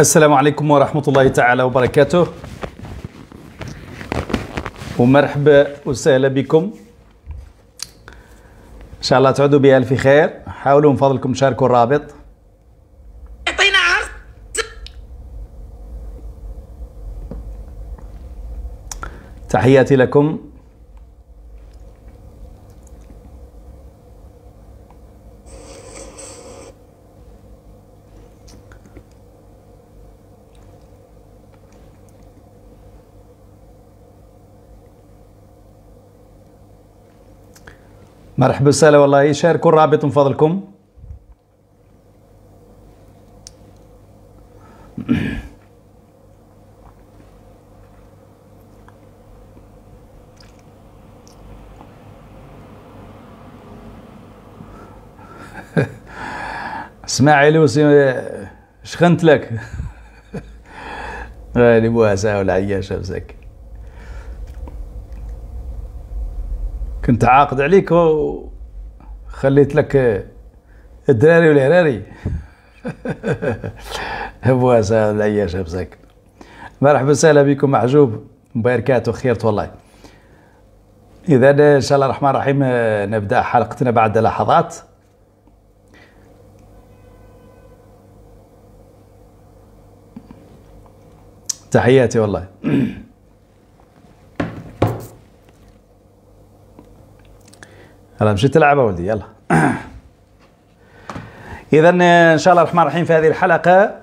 السلام عليكم ورحمة الله تعالى وبركاته ومرحبا وسهلا بكم إن شاء الله تعودوا بألف خير حاولوا من فضلكم تشاركوا الرابط تحياتي لكم مرحبا وسهلا والله شاركوا الرابط من فضلكم اسماعيل وسي شخنت لك غالي بوها ساعه ولا عياشه بزاك كنت عاقد عليك وخليت لك الدراري والهراري هبواس العياش بساك مرحبا وسهلا بكم محجوب مباركات وخيرة والله إذا إن شاء الله الرحمن الرحيم نبدأ حلقتنا بعد لحظات تحياتي والله هلا مشيت تلعب يا ولدي يلا اذا ان شاء الله الرحمن الرحيم في هذه الحلقه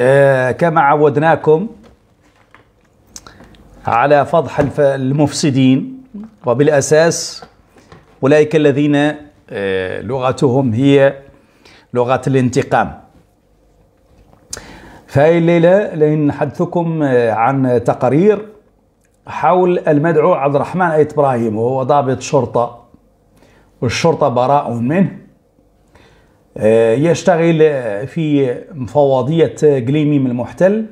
آه كما عودناكم على فضح المفسدين وبالاساس اولئك الذين آه لغتهم هي لغه الانتقام فهي الليله لنحدثكم آه، عن تقارير حول المدعو عبد الرحمن ايت ابراهيم وهو ضابط شرطه والشرطة براء منه آه، يشتغل في مفوضية جليميم المحتل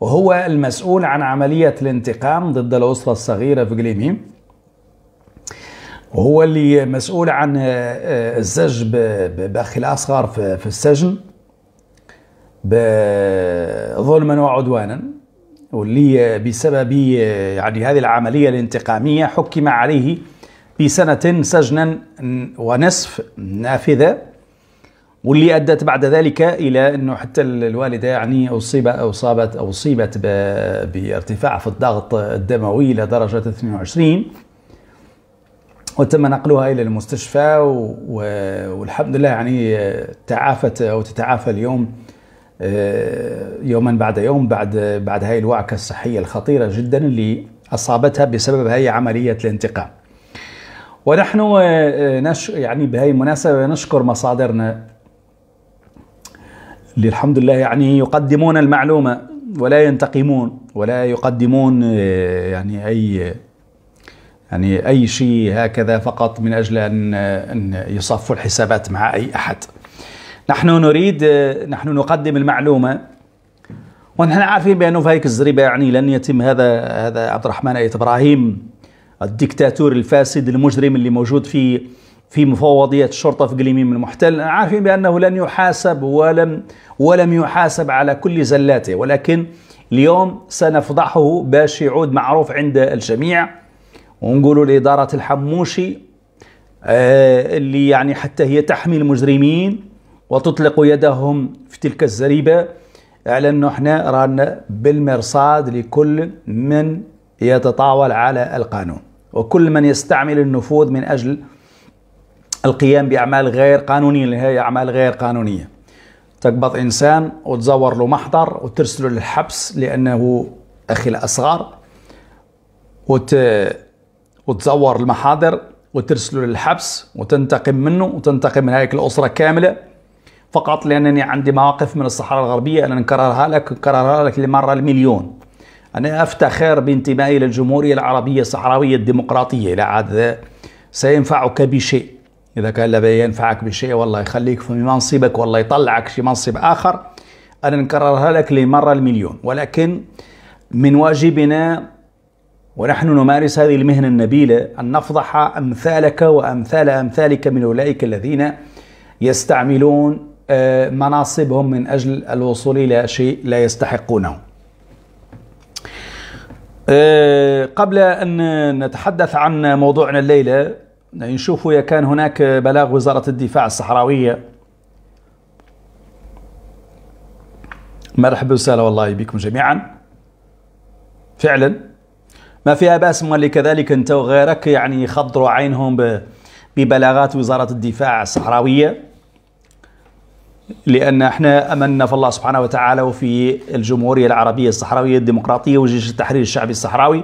وهو المسؤول عن عملية الانتقام ضد الأسرة الصغيرة في جليميم وهو اللي مسؤول عن آه، آه، الزج بأخي الأصغر في السجن بظلما وعدوانا واللي بسبب يعني هذه العملية الانتقامية حكم عليه بسنة سجنا ونصف نافذة واللي أدت بعد ذلك إلى أنه حتى الوالدة يعني أصيب أو صابت أو أصيبت بارتفاع في الضغط الدموي إلى درجة 22 وتم نقلها إلى المستشفى والحمد لله يعني تعافت أو تتعافى اليوم آه، يوما بعد يوم بعد بعد هاي الوعكة الصحية الخطيرة جدا اللي أصابتها بسبب هاي عملية الانتقام ونحن آه، آه، نش يعني بهي المناسبة نشكر مصادرنا اللي الحمد لله يعني يقدمون المعلومة ولا ينتقمون ولا يقدمون آه، يعني أي يعني أي شيء هكذا فقط من أجل أن أن يصفوا الحسابات مع أي أحد نحن نريد نحن نقدم المعلومة ونحن عارفين بأنه في هيك الزريبة يعني لن يتم هذا هذا عبد الرحمن آية إبراهيم الدكتاتور الفاسد المجرم اللي موجود في في مفوضية الشرطة في قليمين المحتل عارفين بأنه لن يحاسب ولم ولم يحاسب على كل زلاته ولكن اليوم سنفضحه باش يعود معروف عند الجميع ونقولوا لإدارة الحموشي آه اللي يعني حتى هي تحمي المجرمين وتطلق يدهم في تلك الزريبة على أنه احنا رانا بالمرصاد لكل من يتطاول على القانون وكل من يستعمل النفوذ من أجل القيام بأعمال غير قانونية اللي هي أعمال غير قانونية تقبض إنسان وتزور له محضر وترسله للحبس لأنه أخي الأصغر وت... وتزور المحاضر وترسله للحبس وتنتقم منه وتنتقم من هذيك الأسرة كاملة فقط لأنني عندي مواقف من الصحراء الغربية أنا نكررها لك نكررها لك لمرة المليون أنا أفتخر بانتمائي للجمهورية العربية الصحراوية الديمقراطية لا عاد سينفعك بشيء إذا كان لا ينفعك بشيء والله يخليك في منصبك والله يطلعك في منصب آخر أنا نكررها لك لمرة المليون ولكن من واجبنا ونحن نمارس هذه المهنة النبيلة أن نفضح أمثالك وأمثال أمثالك من أولئك الذين يستعملون آه، مناصبهم من أجل الوصول إلى شيء لا يستحقونه آه، قبل أن نتحدث عن موضوعنا الليلة نشوف إذا كان هناك بلاغ وزارة الدفاع الصحراوية مرحبا وسهلا والله بكم جميعا فعلا ما فيها باس مولي كذلك انت وغيرك يعني يخضروا عينهم ببلاغات وزارة الدفاع الصحراوية لأن احنا أمنا في الله سبحانه وتعالى وفي الجمهورية العربية الصحراوية الديمقراطية وجيش التحرير الشعبي الصحراوي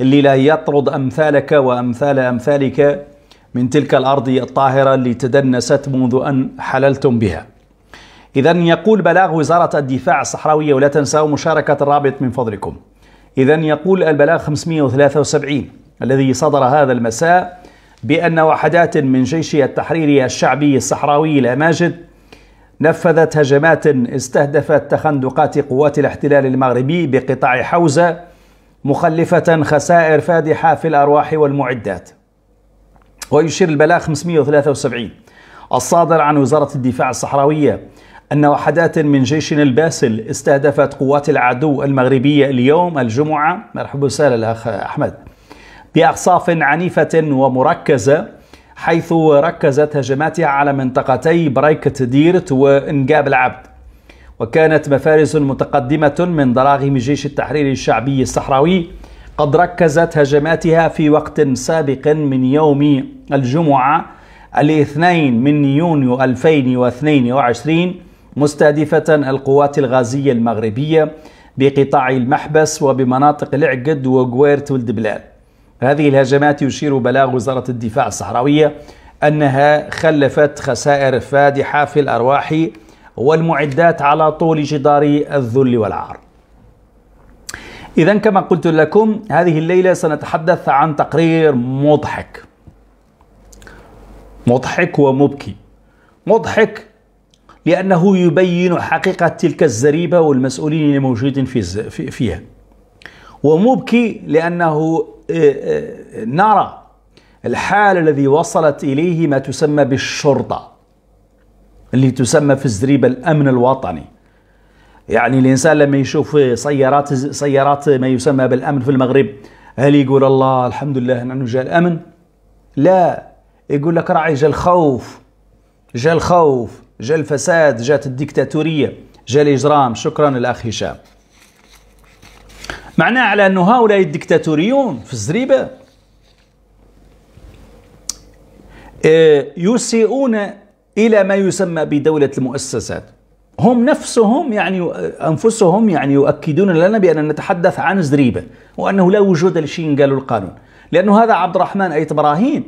اللي لا يطرد أمثالك وأمثال أمثالك من تلك الأرض الطاهرة اللي تدنست منذ أن حللتم بها إذا يقول بلاغ وزارة الدفاع الصحراوية ولا تنسوا مشاركة الرابط من فضلكم إذا يقول البلاغ 573 الذي صدر هذا المساء بأن وحدات من جيش التحرير الشعبي الصحراوي الأماجد نفذت هجمات استهدفت تخندقات قوات الاحتلال المغربي بقطاع حوزة مخلفة خسائر فادحة في الأرواح والمعدات ويشير البلاغ 573 الصادر عن وزارة الدفاع الصحراوية أن وحدات من جيشنا الباسل استهدفت قوات العدو المغربية اليوم الجمعة مرحبا وسهلا الأخ أحمد بأقصاف عنيفة ومركزة حيث ركزت هجماتها على منطقتي بريكة ديرت وإنجاب العبد وكانت مفارز متقدمة من ضراغم جيش التحرير الشعبي الصحراوي قد ركزت هجماتها في وقت سابق من يوم الجمعة الاثنين من يونيو 2022 مستهدفة القوات الغازية المغربية بقطاع المحبس وبمناطق العقد وقويرت والدبلاد هذه الهجمات يشير بلاغ وزارة الدفاع الصحراوية أنها خلفت خسائر فادحة في الأرواح والمعدات على طول جدار الذل والعار إذا كما قلت لكم هذه الليلة سنتحدث عن تقرير مضحك مضحك ومبكي مضحك لأنه يبين حقيقة تلك الزريبة والمسؤولين الموجودين في فيها ومبكي لأنه نرى الحال الذي وصلت إليه ما تسمى بالشرطة اللي تسمى في الزريبة الأمن الوطني يعني الإنسان لما يشوف سيارات سيارات ما يسمى بالأمن في المغرب هل يقول الله الحمد لله نحن جاء الأمن لا يقول لك راعي جاء الخوف جاء الخوف جاء الفساد جاءت الديكتاتورية جاء الإجرام شكرا الأخ هشام معناه على انه هؤلاء الدكتاتوريون في الزريبة آه، يسيئون إلى ما يسمى بدولة المؤسسات هم نفسهم يعني أنفسهم يعني يؤكدون لنا بأن نتحدث عن زريبة وأنه لا وجود لشيء قالوا القانون لأنه هذا عبد الرحمن أيت إبراهيم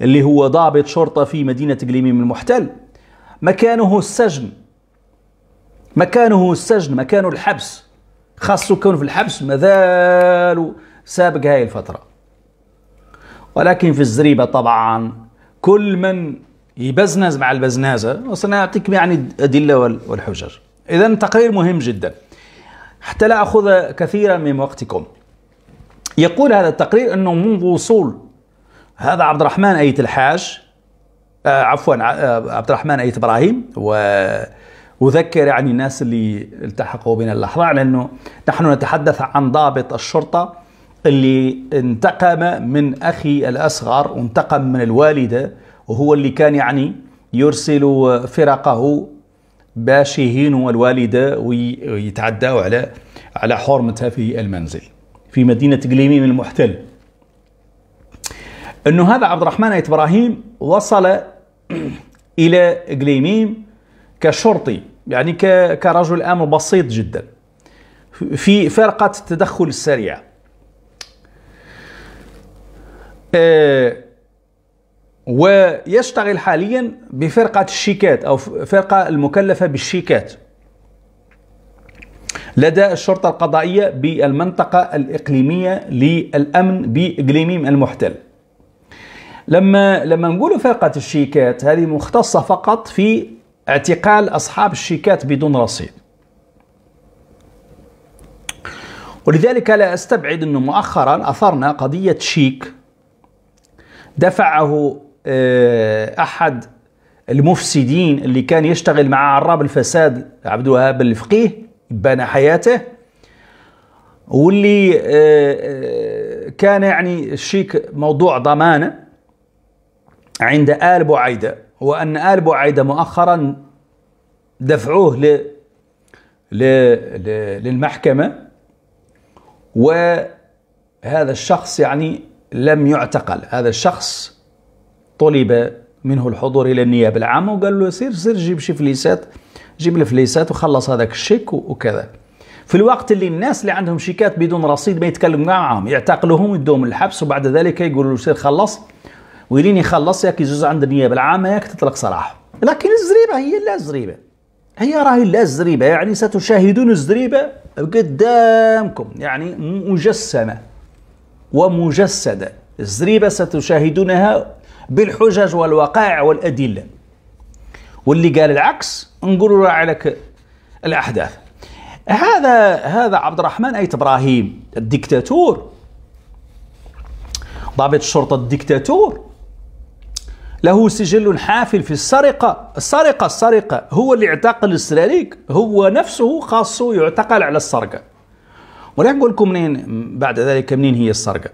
اللي هو ضابط شرطة في مدينة إقليم المحتل مكانه السجن مكانه السجن مكانه الحبس خاصه كون في الحبس مازال سابق هاي الفترة ولكن في الزريبة طبعا كل من يبزنز مع البزنازة وسنعطيكم يعني الأدلة والحجج إذا تقرير مهم جدا حتى لا أخذ كثيرا من وقتكم يقول هذا التقرير أنه منذ وصول هذا عبد الرحمن ايت الحاج آه، عفوا آه، عبد الرحمن ايت إبراهيم و أذكر يعني الناس اللي التحقوا بنا اللحظه لأنه نحن نتحدث عن ضابط الشرطة اللي انتقم من أخي الأصغر وانتقم من الوالدة وهو اللي كان يعني يرسل فرقه باش يهينوا الوالدة ويتعداوا على على حرمتها في المنزل في مدينة قليمي من المحتل أنه هذا عبد الرحمن إبراهيم وصل إلى قليميم كشرطي يعني كرجل امن بسيط جدا في فرقه التدخل السريع آه، ويشتغل حاليا بفرقه الشيكات او فرقه المكلفه بالشيكات لدى الشرطه القضائيه بالمنطقه الاقليميه للامن باقليميم المحتل لما لما نقولوا فرقه الشيكات هذه مختصه فقط في اعتقال أصحاب الشيكات بدون رصيد ولذلك لا أستبعد أنه مؤخرا أثرنا قضية شيك دفعه آه، أحد المفسدين اللي كان يشتغل مع عراب الفساد عبد الوهاب الفقيه بان حياته واللي آه، آه، كان يعني الشيك موضوع ضمانه عند آل بعيده هو أن آل بعيدة مؤخرا دفعوه ل... ل... للمحكمة وهذا الشخص يعني لم يعتقل هذا الشخص طلب منه الحضور إلى النيابة العامة وقال له سير سير جيب شي فليسات جيب الفليسات وخلص هذاك الشيك وكذا في الوقت اللي الناس اللي عندهم شيكات بدون رصيد ما يتكلم معهم يعتقلوهم يدوهم الحبس وبعد ذلك يقولوا له سير خلص ويلين يخلص ياك يزوز عند النيابه العامه ياك تطلق سراحه لكن الزريبه هي لا الزريبه هي راهي لا الزريبه يعني ستشاهدون الزريبه قدامكم يعني مجسمه ومجسده الزريبه ستشاهدونها بالحجج والوقائع والادله واللي قال العكس نقولوا راه عليك الاحداث هذا هذا عبد الرحمن ايت ابراهيم الديكتاتور ضابط الشرطه الديكتاتور له سجل حافل في السرقة السرقة السرقة هو اللي اعتقل السراريك هو نفسه خاصه يعتقل على السرقة ولكن أقول لكم منين بعد ذلك منين هي السرقة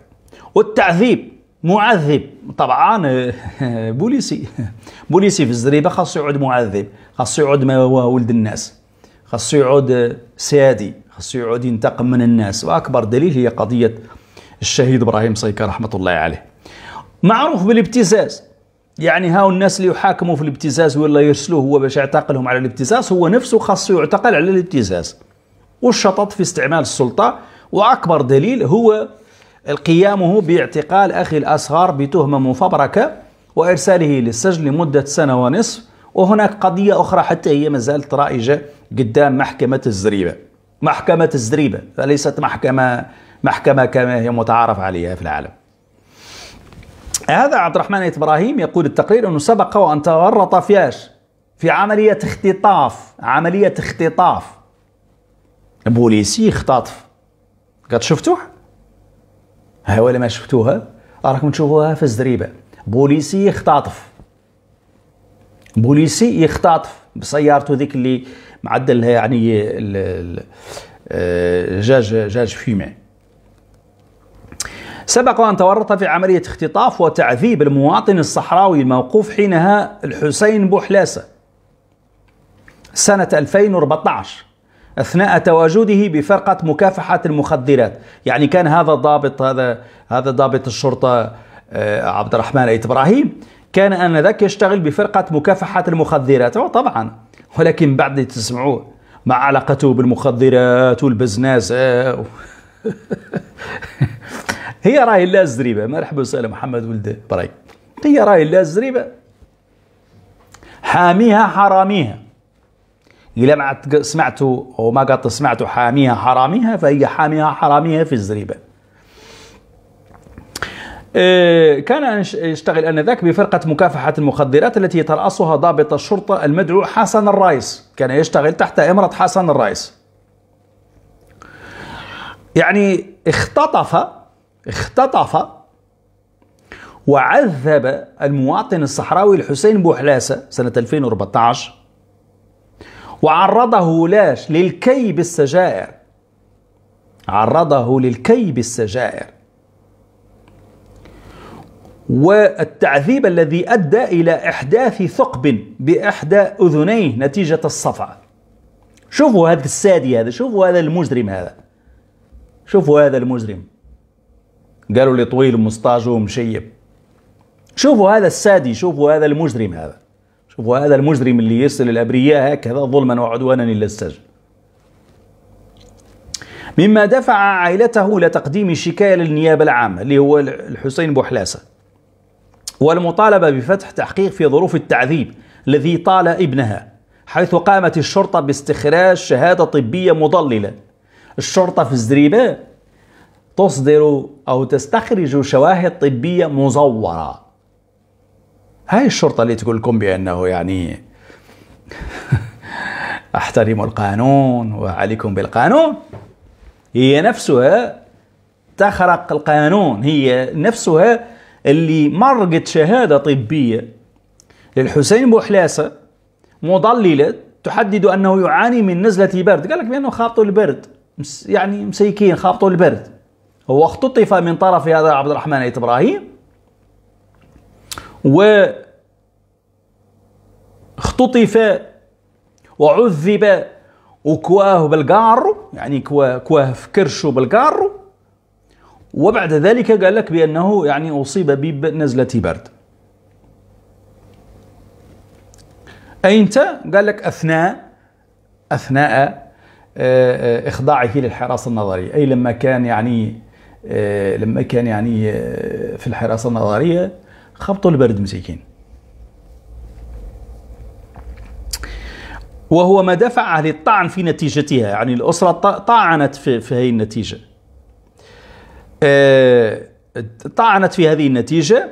والتعذيب معذب طبعا بوليسي بوليسي في الزريبة خاصه يعود معذب خاصه يعود ولد الناس خاصه يعود سيادي خاصه يعود ينتقم من الناس وأكبر دليل هي قضية الشهيد إبراهيم صيكا رحمة الله عليه معروف بالابتزاز يعني هاو الناس اللي يحاكموا في الابتزاز ولا يرسلوه هو باش يعتقلهم على الابتزاز هو نفسه خاصه يعتقل على الابتزاز والشطط في استعمال السلطة وأكبر دليل هو قيامه باعتقال أخي الأصغر بتهمة مفبركة وإرساله للسجن لمدة سنة ونصف وهناك قضية أخرى حتى هي ما زالت رائجة قدام محكمة الزريبة محكمة الزريبة فليست محكمة محكمة كما هي متعارف عليها في العالم هذا عبد الرحمن إبراهيم يقول التقرير أنه سبق وأن تورط فياش في عملية اختطاف عملية اختطاف بوليسي اختطف قد شفتوه؟ ها ولا ما شفتوها؟ راكم تشوفوها في الزريبة بوليسي اختطف بوليسي يختطف بسيارته ذيك اللي معدلها يعني آه، جاج جاج فيمي سبق وأن تورط في عملية اختطاف وتعذيب المواطن الصحراوي الموقوف حينها الحسين بوحلاسة سنة 2014 أثناء تواجده بفرقة مكافحة المخدرات يعني كان هذا الضابط هذا هذا ضابط الشرطة آه، عبد الرحمن أيت إبراهيم كان آنذاك يشتغل بفرقة مكافحة المخدرات طبعا ولكن بعد تسمعوه مع علاقته بالمخدرات والبزنازة آه، هي راهي لا زريبه مرحبا وسهلا محمد ولد براي هي راهي لا زريبه حاميها حراميها إلا ما سمعتوا وما قط سمعتوا حاميها حراميها فهي حاميها حراميها في الزريبة إيه، كان يشتغل آنذاك بفرقة مكافحة المخدرات التي ترأسها ضابط الشرطة المدعو حسن الرايس كان يشتغل تحت إمرة حسن الرايس يعني اختطف اختطف وعذب المواطن الصحراوي الحسين بوحلاسة سنة 2014 وعرضه لاش للكي بالسجائر عرضه للكي بالسجائر والتعذيب الذي أدى إلى إحداث ثقب بإحدى أذنيه نتيجة الصفعة شوفوا هذا السادي هذا شوفوا هذا المجرم هذا شوفوا هذا المجرم قالوا لي طويل ومسطاج ومشيب شوفوا هذا السادي شوفوا هذا المجرم هذا شوفوا هذا المجرم اللي يرسل الأبرياء هكذا ظلما وعدوانا إلى السجن مما دفع عائلته لتقديم شكاية للنيابة العامة اللي هو الحسين بوحلاسة والمطالبة بفتح تحقيق في ظروف التعذيب الذي طال ابنها حيث قامت الشرطة باستخراج شهادة طبية مضللة الشرطة في الزريبة تصدر أو تستخرج شواهد طبية مزورة هاي الشرطة اللي تقول لكم بأنه يعني أحترم القانون وعليكم بالقانون هي نفسها تخرق القانون هي نفسها اللي مرقت شهادة طبية للحسين بوحلاسة مضللة تحدد أنه يعاني من نزلة برد قال لك بأنه خابطه البرد يعني مسيكين خابطه البرد واختطف من طرف هذا عبد الرحمن ايت ابراهيم و اختطف وعذب وكواه بالقارو يعني كواه في كرشه بالقارو وبعد ذلك قال لك بأنه يعني أصيب بنزلة برد أنت قال لك أثناء أثناء آه، آه، إخضاعه للحراسة النظرية أي لما كان يعني آه، لما كان يعني آه، في الحراسة النظرية خبطوا البرد مسكين وهو ما دفع أهل الطعن في نتيجتها يعني الأسرة طعنت في, في هذه النتيجة آه، طعنت في هذه النتيجة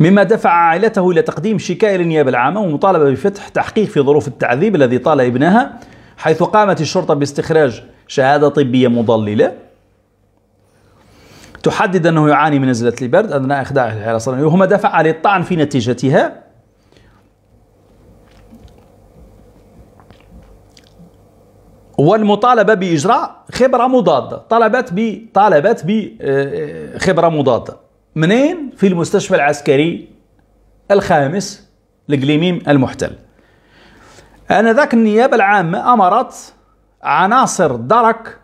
مما دفع عائلته إلى تقديم شكاية للنيابة العامة ومطالبة بفتح تحقيق في ظروف التعذيب الذي طال ابنها حيث قامت الشرطة باستخراج شهادة طبية مضللة تحدد أنه يعاني من نزلة البرد أثناء إخداعه للحالة الصناعية وهما دفع الطعن في نتيجتها والمطالبة بإجراء خبرة مضادة طلبت ب طالبت بخبرة آه، مضادة منين في المستشفى العسكري الخامس لقليميم المحتل أنا ذاك النيابة العامة أمرت عناصر درك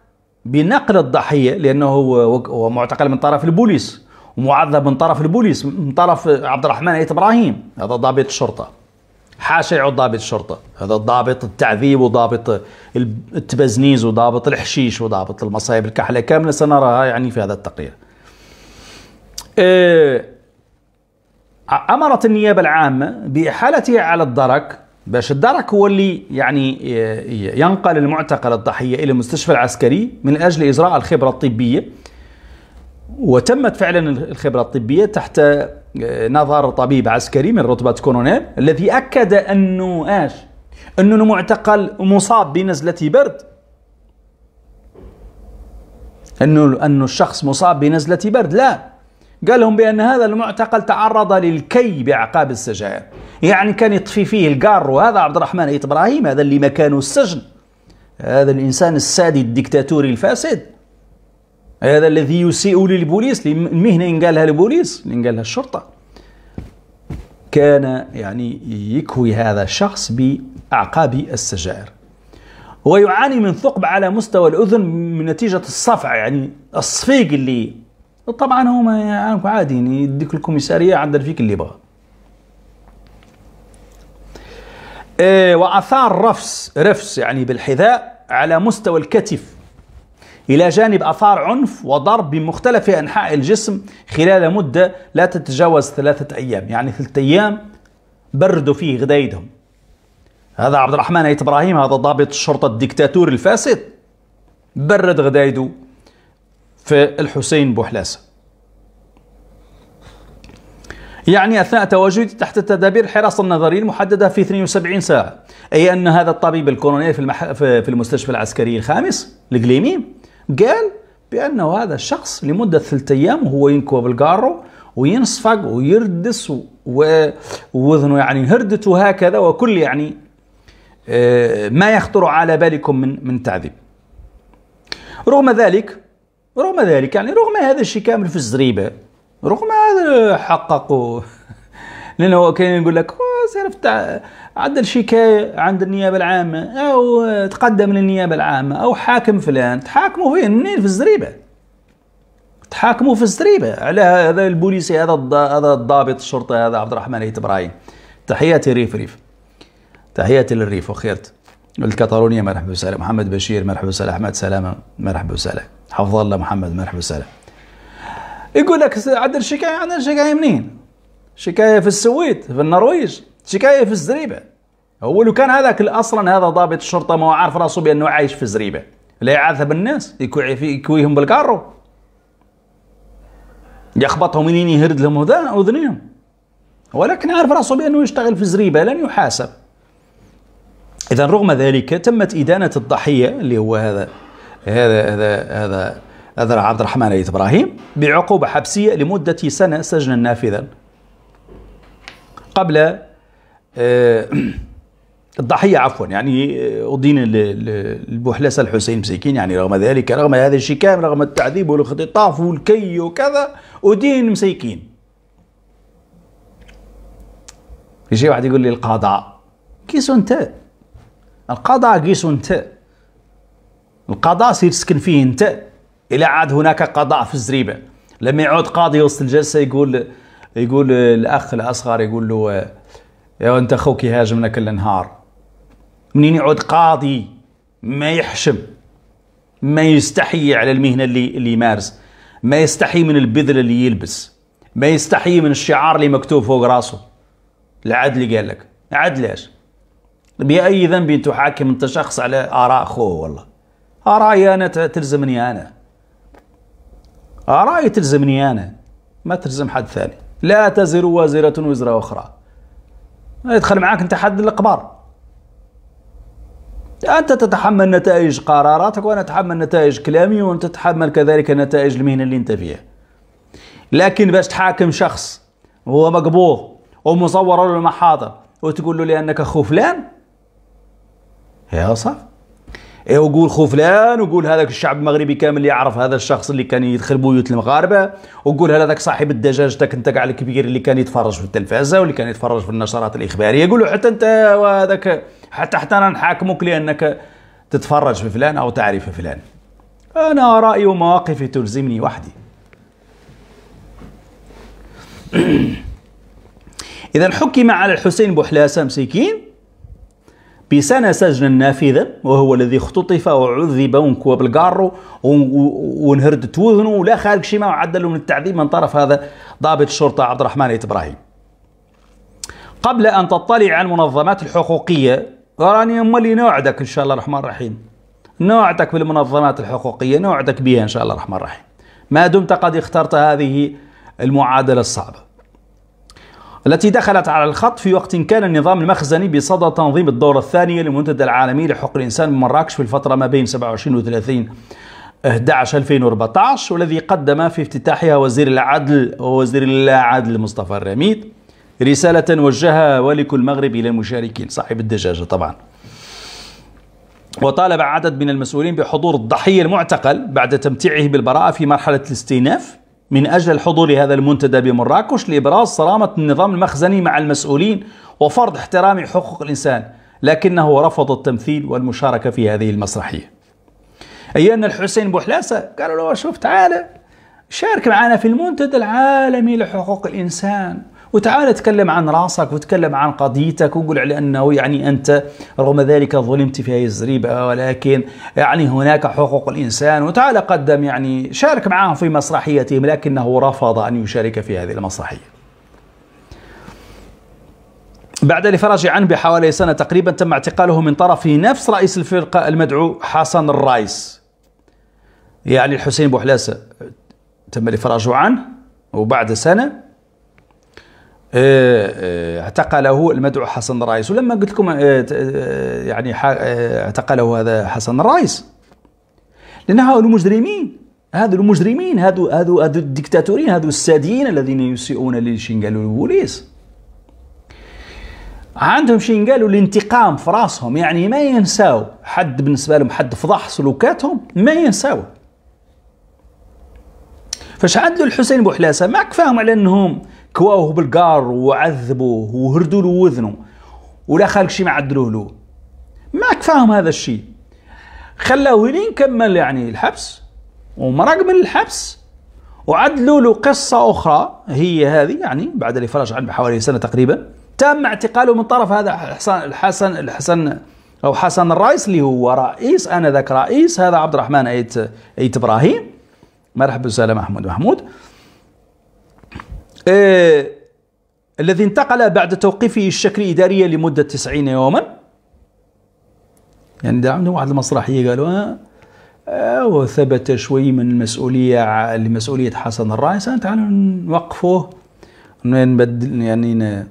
بنقل الضحيه لانه هو معتقل من طرف البوليس ومعذب من طرف البوليس من طرف عبد الرحمن ايت ابراهيم هذا ضابط الشرطه حاشا يعود ضابط الشرطه هذا ضابط التعذيب وضابط التبزنيز وضابط الحشيش وضابط المصايب الكحله كامله سنراها يعني في هذا التقرير آه، امرت النيابه العامه باحالته على الدرك باش الدرك هو اللي يعني ينقل المعتقل الضحية إلى المستشفى العسكري من أجل إجراء الخبرة الطبية وتمت فعلا الخبرة الطبية تحت آه، نظر طبيب عسكري من رتبة كولونيل الذي أكد أنه إيش أنه المعتقل مصاب بنزلة برد أنه أنه الشخص مصاب بنزلة برد لا قال لهم بأن هذا المعتقل تعرض للكي بعقاب السجائر يعني كان يطفي فيه القار وهذا عبد الرحمن أيت إبراهيم هذا اللي مكانه السجن هذا الإنسان السادي الدكتاتوري الفاسد هذا الذي يسيء للبوليس المهنة إن قالها البوليس إن قالها الشرطة كان يعني يكوي هذا الشخص بأعقاب السجائر ويعاني من ثقب على مستوى الأذن من نتيجة الصفع يعني الصفيق اللي طبعا هما يعني عادي يعني يديك الكوميسارية عند فيك اللي بغى إيه، وأثار رفس رفس يعني بالحذاء على مستوى الكتف إلى جانب أثار عنف وضرب بمختلف أنحاء الجسم خلال مدة لا تتجاوز ثلاثة أيام يعني ثلاثة أيام بردوا فيه غدايدهم هذا عبد الرحمن أيت إبراهيم هذا ضابط الشرطة الدكتاتور الفاسد برد غدايده في الحسين بوحلاسة يعني أثناء تواجدي تحت تدابير الحراسة النظرية المحددة في 72 ساعة أي أن هذا الطبيب الكولونيل في, المح... في المستشفى العسكري الخامس القليمي قال بأنه هذا الشخص لمدة ثلاثة أيام وهو ينكوى بالقارو وينصفق ويردس و... وذنه يعني هردته هكذا وكل يعني آه، ما يخطر على بالكم من من تعذيب رغم ذلك رغم ذلك يعني رغم هذا الشيء كامل في الزريبة رغم هذا حققوا لانه كان يقول لك سيرف تاع عدل شكايه عند النيابه العامه او تقدم للنيابه العامه او حاكم فلان تحاكموا فيه منين في الزريبه تحاكموا في الزريبه على هذا البوليسي هذا هذا الضابط الشرطه هذا عبد الرحمن ايت ابراهيم تحياتي ريف ريف تحياتي للريف وخيرت الكتالونيا مرحبا وسهلا محمد بشير مرحبا وسهلا احمد سلامه مرحبا وسهلا حفظ الله محمد مرحبا وسهلا يقول لك عدل الشكايه عندنا الشكايه منين؟ شكايه في السويد في النرويج شكايه في الزريبه هو لو كان هذاك اصلا هذا ضابط الشرطه ما هو عارف راسه بانه عايش في الزريبه لا يعذب الناس يكويهم بالكارو يخبطهم منين يهرد لهم اذنيهم ولكن عارف راسه بانه يشتغل في الزريبه لن يحاسب اذا رغم ذلك تمت ادانه الضحيه اللي هو هذا هذا هذا هذا هذا عبد الرحمن أيت إبراهيم بعقوبة حبسية لمدة سنة سجنا نافذا قبل آه، الضحية عفوا يعني أدين آه، البوحلسة الحسين مسكين يعني رغم ذلك رغم هذا الشكام رغم التعذيب والاختطاف والكي وكذا أدين مسيكين يجي واحد يقول لي القضاء كيسو انت القضاء كيسو انت القضاء سير تسكن فيه انت الى عاد هناك قضاء في الزريبه لما يعود قاضي وسط الجلسه يقول يقول الاخ الاصغر يقول له يا انت خوك يهاجمنا كل نهار منين يعود قاضي ما يحشم ما يستحي على المهنه اللي اللي يمارس ما يستحي من البذل اللي يلبس ما يستحي من الشعار اللي مكتوب فوق راسه العدل قال لك عدلاش بأي ذنب تحاكم أنت شخص على آراء أخوه والله آرائي أنا تلزمني أنا آرائي تلزمني أنا ما تلزم حد ثاني لا تزر وازرة وزر أخرى يدخل معاك أنت حد الأقبار أنت تتحمل نتائج قراراتك وأنا أتحمل نتائج كلامي وأنت تتحمل كذلك نتائج المهنة اللي أنت فيها لكن باش تحاكم شخص وهو مقبوض ومصور له المحاضر وتقول له لأنك خو فلان يا صاحبي ايه وقول فلان وقول هذاك الشعب المغربي كامل اللي يعرف هذا الشخص اللي كان يدخل بيوت المغاربه وقول هذاك صاحب الدجاج تاك انت كاع الكبير اللي كان يتفرج في التلفازه واللي كان يتفرج في النشرات الاخباريه قول له حتى انت وهذاك حتى حتى انا نحاكمك لانك تتفرج في فلان او تعرف فلان انا رايي ومواقفي تلزمني وحدي اذا حكم على الحسين بوحلاسه مسكين بسنة سجن النافذة وهو الذي اختطف وعذب ونكوى بالقارو ونهرد وذنه ولا خارج شيء وعدلوا من التعذيب من طرف هذا ضابط الشرطة عبد الرحمن إبراهيم قبل أن تطلع المنظمات الحقوقية راني ملي نوعدك إن شاء الله الرحمن الرحيم نوعدك بالمنظمات الحقوقية نوعدك بها إن شاء الله الرحمن الرحيم ما دمت قد اخترت هذه المعادلة الصعبة التي دخلت على الخط في وقت كان النظام المخزني بصدد تنظيم الدورة الثانية للمنتدى العالمي لحقوق الإنسان بمراكش في الفترة ما بين 27 و 30 11 2014 والذي قدم في افتتاحها وزير العدل ووزير العدل مصطفى الرميد رسالة وجهها ملك المغرب إلى المشاركين صاحب الدجاجة طبعا وطالب عدد من المسؤولين بحضور الضحية المعتقل بعد تمتيعه بالبراءة في مرحلة الاستئناف من أجل حضور هذا المنتدى بمراكش لإبراز صرامة النظام المخزني مع المسؤولين وفرض احترام حقوق الإنسان لكنه رفض التمثيل والمشاركة في هذه المسرحية أيان الحسين بوحلاسة قالوا له شوف تعالى شارك معنا في المنتدى العالمي لحقوق الإنسان وتعال تكلم عن راسك وتكلم عن قضيتك وقول على انه يعني انت رغم ذلك ظلمت في هذه الزريبه ولكن يعني هناك حقوق الانسان وتعال قدم يعني شارك معهم في مسرحيتهم لكنه رفض ان يشارك في هذه المسرحيه. بعد الفراج عنه بحوالي سنة تقريبا تم اعتقاله من طرف نفس رئيس الفرقة المدعو حسن الرايس يعني الحسين بوحلاسة تم الإفراج عنه وبعد سنة إيه، إيه، اعتقله المدعو حسن الرئيس ولما قلت لكم إيه، يعني اعتقله هذا حسن الرئيس لان هؤلاء المجرمين هذو المجرمين هذو هذو هذو الدكتاتورين هذو الساديين الذين يسيئون لشنغال البوليس عندهم شي قالوا الانتقام في راسهم يعني ما ينساو حد بالنسبه لهم حد فضح سلوكاتهم ما ينساو فاش عدلوا الحسين بوحلاسه ما كفاهم على انهم كواوه بالقار وعذبوه وهردوا له وذنه ولا خالق شي ما عدلوه له ما كفاهم هذا الشيء خلاه لين كمل يعني الحبس ومرق من الحبس وعدلوا له قصة أخرى هي هذه يعني بعد اللي فرج عنه حوالي سنة تقريبا تم اعتقاله من طرف هذا الحسن الحسن الحسن أو حسن الرئيس اللي هو رئيس أنا ذاك رئيس هذا عبد الرحمن أيت, أيت إبراهيم مرحبا وسهلا محمود محمود إيه، الذي انتقل بعد توقيفه الشكلي إداريا لمدة 90 يوما يعني ده عندهم واحد المسرحية قالوا آه،, آه وثبت شوي من المسؤولية لمسؤولية حسن الرئيس تعالوا نوقفه نبدل يعني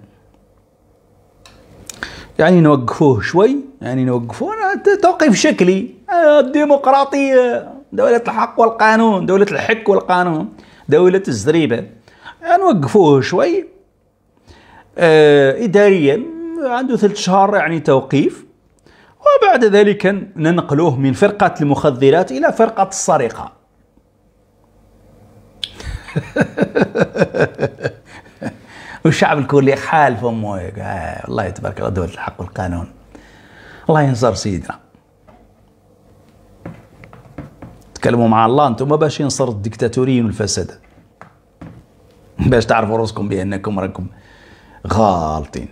يعني نوقفوه شوي يعني نوقفوه توقيف شكلي آه، الديمقراطية دولة الحق والقانون دولة الحك والقانون دولة الزريبة نوقفوه شوي آه اداريا عنده ثلاث شهور يعني توقيف وبعد ذلك ننقلوه من فرقة المخدرات إلى فرقة السرقة والشعب الكردي حال فمه آه الله تبارك الله دولة الحق والقانون الله ينصر سيدنا تكلموا مع الله انتم باش ينصر الدكتاتوريين والفساد باش تعرفوا روسكم بانكم راكم غالطين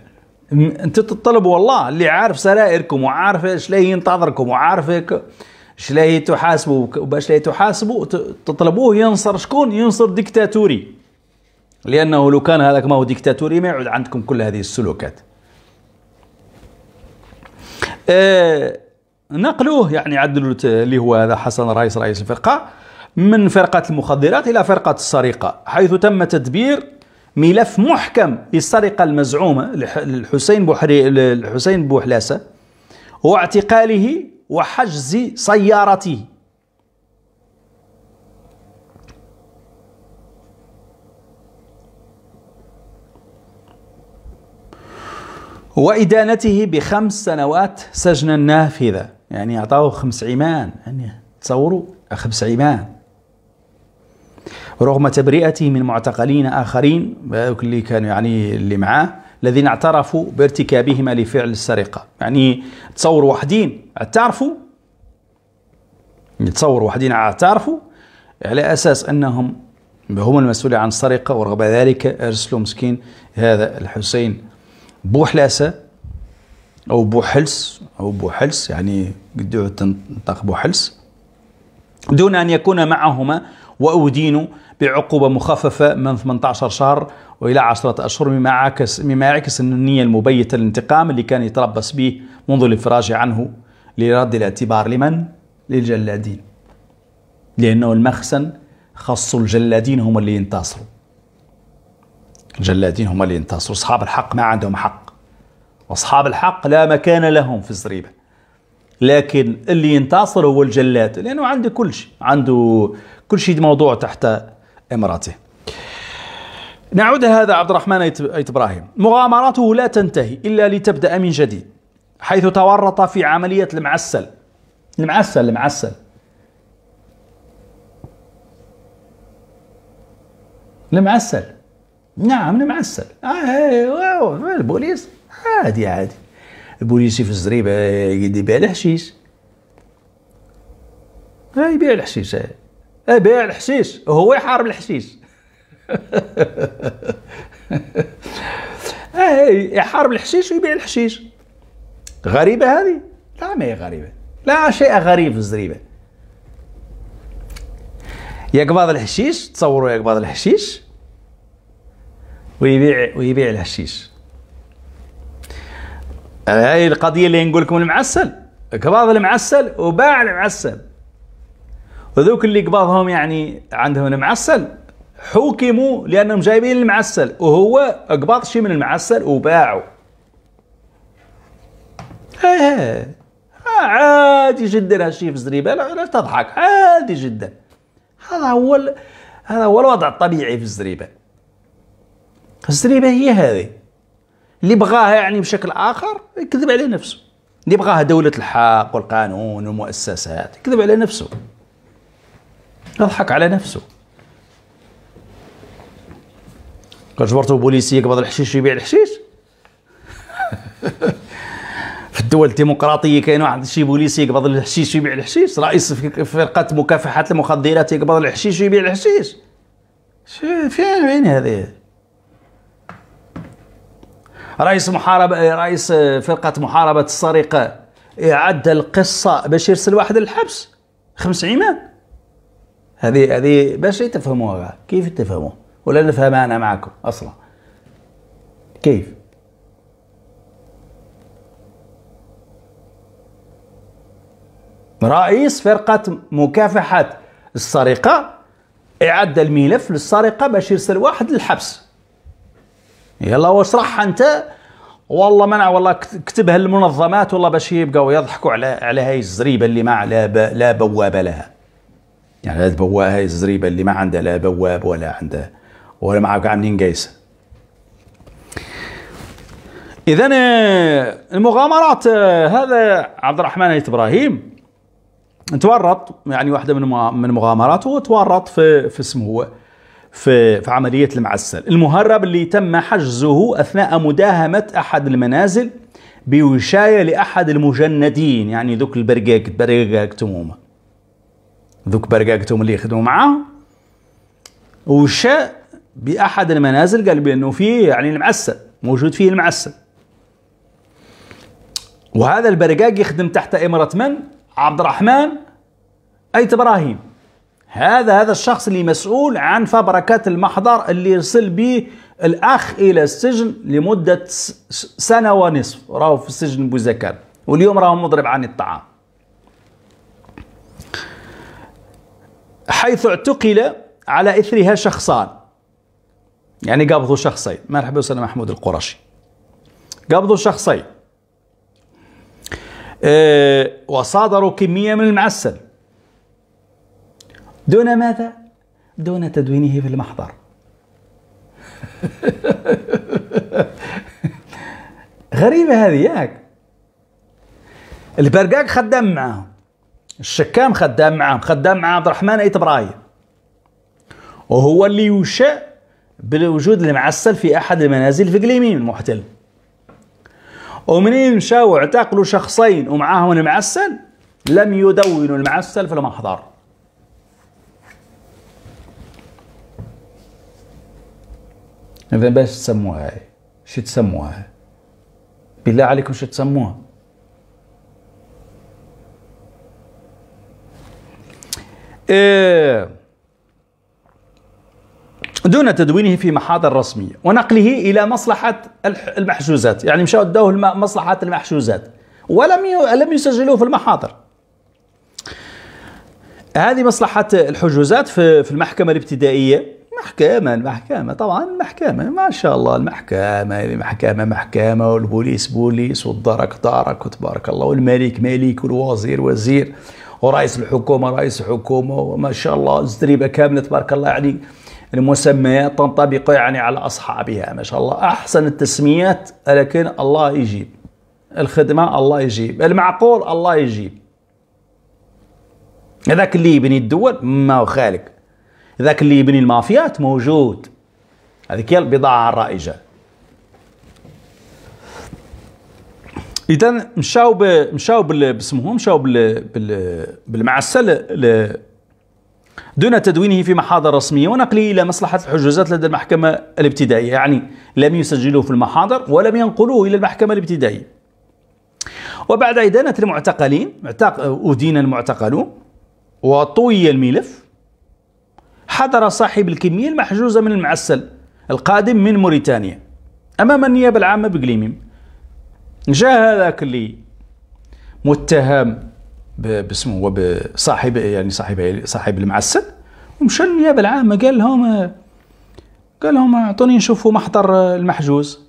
انت تطلب والله اللي عارف سرائركم وعارف اش لا ينتظركم وعارفك اش لا تحاسبوا باش لا تحاسبوا تطلبوه ينصر شكون ينصر ديكتاتوري لانه لو كان هذاك ما هو ديكتاتوري ما يعود عندكم كل هذه السلوكات آه نقلوه يعني عدلوا اللي هو هذا حسن رئيس رئيس الفرقه من فرقة المخدرات إلى فرقة السرقة حيث تم تدبير ملف محكم للسرقة المزعومة للحسين بوحري الحسين بوحلاسة واعتقاله وحجز سيارته وإدانته بخمس سنوات سجنا نافذة يعني أعطاه خمس عمان يعني تصوروا خمس عمان رغم تبرئته من معتقلين آخرين اللي كانوا يعني اللي معاه الذين اعترفوا بارتكابهما لفعل السرقة يعني تصوروا وحدين اعترفوا يتصور وحدين اعترفوا على أساس أنهم هم المسؤولين عن السرقة ورغم ذلك أرسلوا مسكين هذا الحسين بوحلاسة أو بوحلس أو بوحلس يعني قدوه تنطق بوحلس دون أن يكون معهما وأدينوا بعقوبة مخففة من 18 شهر وإلى 10 أشهر مما عكس مما يعكس النية المبيتة للانتقام اللي كان يتربص به منذ الإفراج عنه لرد الاعتبار لمن؟ للجلادين لأنه المخسن خص الجلادين هم اللي ينتصروا الجلادين هم اللي ينتصروا أصحاب الحق ما عندهم حق أصحاب الحق لا مكان لهم في الزريبة لكن اللي ينتصر هو الجلاد لأنه عنده كل شيء عنده كل شيء موضوع تحت إماراته نعود هذا عبد الرحمن أيت إبراهيم مغامراته لا تنتهي إلا لتبدأ من جديد حيث تورط في عملية المعسل المعسل المعسل المعسل نعم المعسل آه إيه، البوليس عادي عادي البوليس في الزريبة يبيع الحشيش يبيع الحشيش إيه. ابيع إيه، الحشيش هو يحارب الحشيش اه يحارب الحشيش ويبيع الحشيش غريبه هذه لا ما هي غريبه لا شيء غريب في الزريبه يقبض الحشيش تصوروا يقبض الحشيش ويبيع ويبيع الحشيش هاي القضيه اللي نقول لكم المعسل قبض المعسل وباع المعسل وذوك اللي قباضهم يعني عندهم المعسل حكموا لانهم جايبين المعسل وهو قباض شيء من المعسل وباعوا ها عادي جدا هالشيء في الزريبه لا تضحك عادي جدا هذا هو ال... هذا هو الوضع الطبيعي في الزريبه الزريبه هي هذه اللي بغاها يعني بشكل اخر يكذب على نفسه اللي بغاها دوله الحق والقانون والمؤسسات يكذب على نفسه يضحك على نفسه كان جبرتو بوليسي يقبض الحشيش يبيع الحشيش في الدول الديمقراطيه كاين واحد شي بوليسي يقبض الحشيش ويبيع الحشيش رئيس فرقه مكافحه المخدرات يقبض الحشيش ويبيع الحشيش فين وين هذه رئيس محاربه رئيس فرقه محاربه السرقه يعد القصه باش يرسل واحد للحبس خمس عيمان هذه هذه باش تفهموها كيف تفهموها ولا نفهمها انا معكم اصلا كيف رئيس فرقة مكافحة السرقة اعد الملف للسرقة باش يرسل واحد للحبس يلا واشرح انت والله منع والله كتبها للمنظمات والله باش يبقاو يضحكوا على على هاي الزريبه اللي ما لا بوابه لها يعني البواه هاي الزريبه اللي ما عندها لا بواب ولا عندها ولا كاع منين قايسه اذا المغامرات هذا عبد الرحمن ايت ابراهيم تورط يعني واحده من من مغامراته وتورط في في اسمه هو في في عمليه المعسل المهرب اللي تم حجزه اثناء مداهمه احد المنازل بوشايه لاحد المجندين يعني ذوك البرقاق برقاق تمومه ذوك برقاقتهم اللي يخدموا معاه وشاء باحد المنازل قال بانه فيه يعني المعسل موجود فيه المعسل وهذا البرقاق يخدم تحت امره من عبد الرحمن ايت ابراهيم هذا هذا الشخص اللي مسؤول عن فبركات المحضر اللي يرسل به الاخ الى السجن لمده سنه ونصف راهو في السجن بوزكان واليوم راهو مضرب عن الطعام حيث اعتقل على إثرها شخصان يعني قبضوا شخصين مرحبا وسهلا محمود القرشي قبضوا شخصين أه وصادروا كمية من المعسل دون ماذا؟ دون تدوينه في المحضر غريبة هذه ياك البرقاق خدام معاهم الشكام خدام معاهم خدام مع عبد الرحمن ايت براي وهو اللي يوشع بالوجود المعسل في احد المنازل في قليمين المحتل ومنين مشاو اعتقلوا شخصين ومعاهم المعسل لم يدونوا المعسل في المحضر اذا باش تسموها هاي شو تسموها بالله عليكم شو تسموها إيه. دون تدوينه في محاضر رسمية ونقله إلى مصلحة المحجوزات يعني مشاو ادوه مصلحة المحجوزات ولم لم يسجلوه في المحاضر هذه مصلحة الحجوزات في المحكمة الابتدائية محكمة المحكمة طبعا المحكمة ما شاء الله المحكمة المحكمة محكمة والبوليس بوليس والدرك دارك وتبارك الله والملك ملك والوزير وزير ورئيس الحكومه رئيس حكومه وما شاء الله الزريبه كامله تبارك الله يعني المسميات تنطبق يعني على اصحابها ما شاء الله احسن التسميات لكن الله يجيب الخدمه الله يجيب المعقول الله يجيب هذاك اللي يبني الدول ما هو خالق ذاك اللي يبني المافيات موجود هذيك هي البضاعه الرائجه اذا مشاو مشاو باسمه مشاو بالمعسل دون تدوينه في محاضر رسمية ونقله إلى مصلحة الحجوزات لدى المحكمة الابتدائية يعني لم يسجلوه في المحاضر ولم ينقلوه إلى المحكمة الابتدائية وبعد إدانة المعتقلين أدين المعتقلون وطوي الملف حضر صاحب الكمية المحجوزة من المعسل القادم من موريتانيا أمام النيابة العامة بقليميم جاء هذاك اللي متهم باسمه هو بصاحب يعني صاحب صاحب المعسل ومشى للنيابه العامه قال لهم قال لهم اعطوني نشوفوا محضر المحجوز